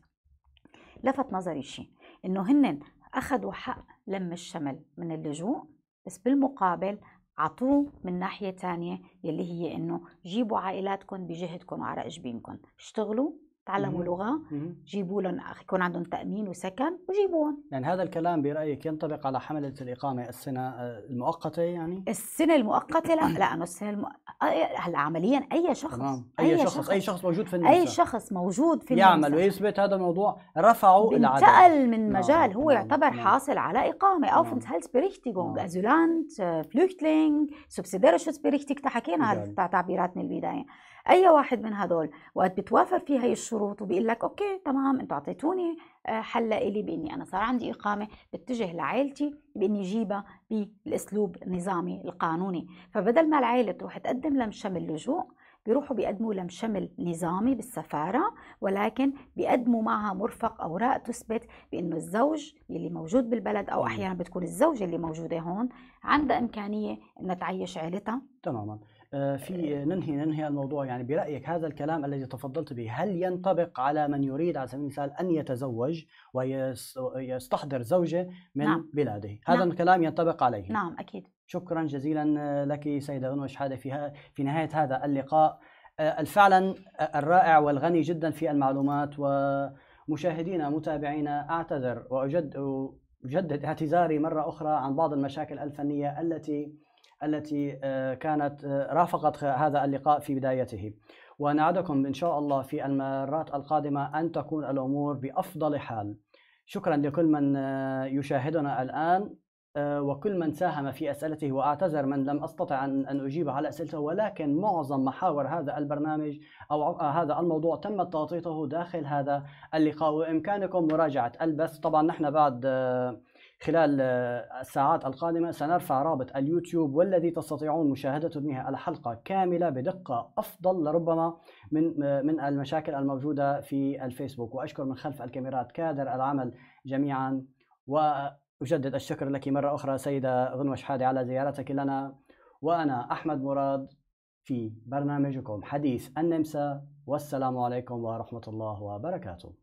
لفت نظري شيء انه هن أخذوا حق لم الشمل من اللجوء بس بالمقابل عطوه من ناحية تانية يلي هي إنه جيبوا عائلاتكم بجهدكم وعرق جبينكم اشتغلوا تعلموا مم. لغه جيبوا لهم يكون عندهم تامين وسكن وجيبوهم يعني هذا الكلام برايك ينطبق على حمله الاقامه السنه آه، المؤقته يعني السنه المؤقته لا لانه السنه الم... آه، آه، هلا عمليا اي شخص تمام. أي, اي شخص, شخص اي شخص موجود في النساء اي شخص موجود في يعمل ويثبت هذا الموضوع رفعوا العدد انتقل من نعم، نعم، مجال نعم. هو نعم. يعتبر نعم. حاصل على اقامه او نعم. فينتهالسبريختيغونغ اسولانت فلوكتلينج سوبسيديرشوسبريختيغ حكينا هالتعبيرات من البدايه اي واحد من هدول وقت بتوافر فيه هي الشروط وبيقول لك اوكي تمام انتوا اعطيتوني آه، حل لي باني انا صار عندي اقامه بتجه لعائلتي باني جيبها بالاسلوب النظامي القانوني فبدل ما العائله تروح تقدم لمشم اللجوء بيروحوا بيقدموا لمشمل نظامي بالسفارة ولكن بيقدموا معها مرفق أوراق تثبت بأنه الزوج اللي موجود بالبلد أو أحيانا بتكون الزوجة اللي موجودة هون عندها إمكانية أنها تعيش عائلتها تماما آه، في ننهي ننهي الموضوع يعني برأيك هذا الكلام الذي تفضلت به هل ينطبق على من يريد على سبيل المثال أن يتزوج ويستحضر زوجة من نعم. بلاده هذا نعم. الكلام ينطبق عليه نعم أكيد شكرا جزيلا لك سيدة أنوش شحادة في, في نهاية هذا اللقاء آه، الفعلا آه، الرائع والغني جدا في المعلومات ومشاهدينا متابعينا أعتذر وأجد أجدد اعتذاري مرة أخرى عن بعض المشاكل الفنية التي التي آه، كانت آه، رافقت هذا اللقاء في بدايته ونعدكم إن شاء الله في المرات القادمة أن تكون الأمور بأفضل حال شكرا لكل من آه، يشاهدنا الآن وكل من ساهم في أسئلته وأعتذر من لم أستطع أن أجيب على أسئلته ولكن معظم محاور هذا البرنامج أو هذا الموضوع تم تغطيته داخل هذا اللقاء وإمكانكم مراجعة البث طبعا نحن بعد خلال آه، الساعات القادمة سنرفع رابط اليوتيوب والذي تستطيعون مشاهدة منها الحلقة كاملة بدقة أفضل لربما من آه، من المشاكل الموجودة في الفيسبوك وأشكر من خلف الكاميرات كادر العمل جميعا وأجدد الشكر لك مرة أخرى سيدة غنوة شحادة على زيارتك لنا وأنا أحمد مراد في برنامجكم حديث النمسا والسلام عليكم ورحمة الله وبركاته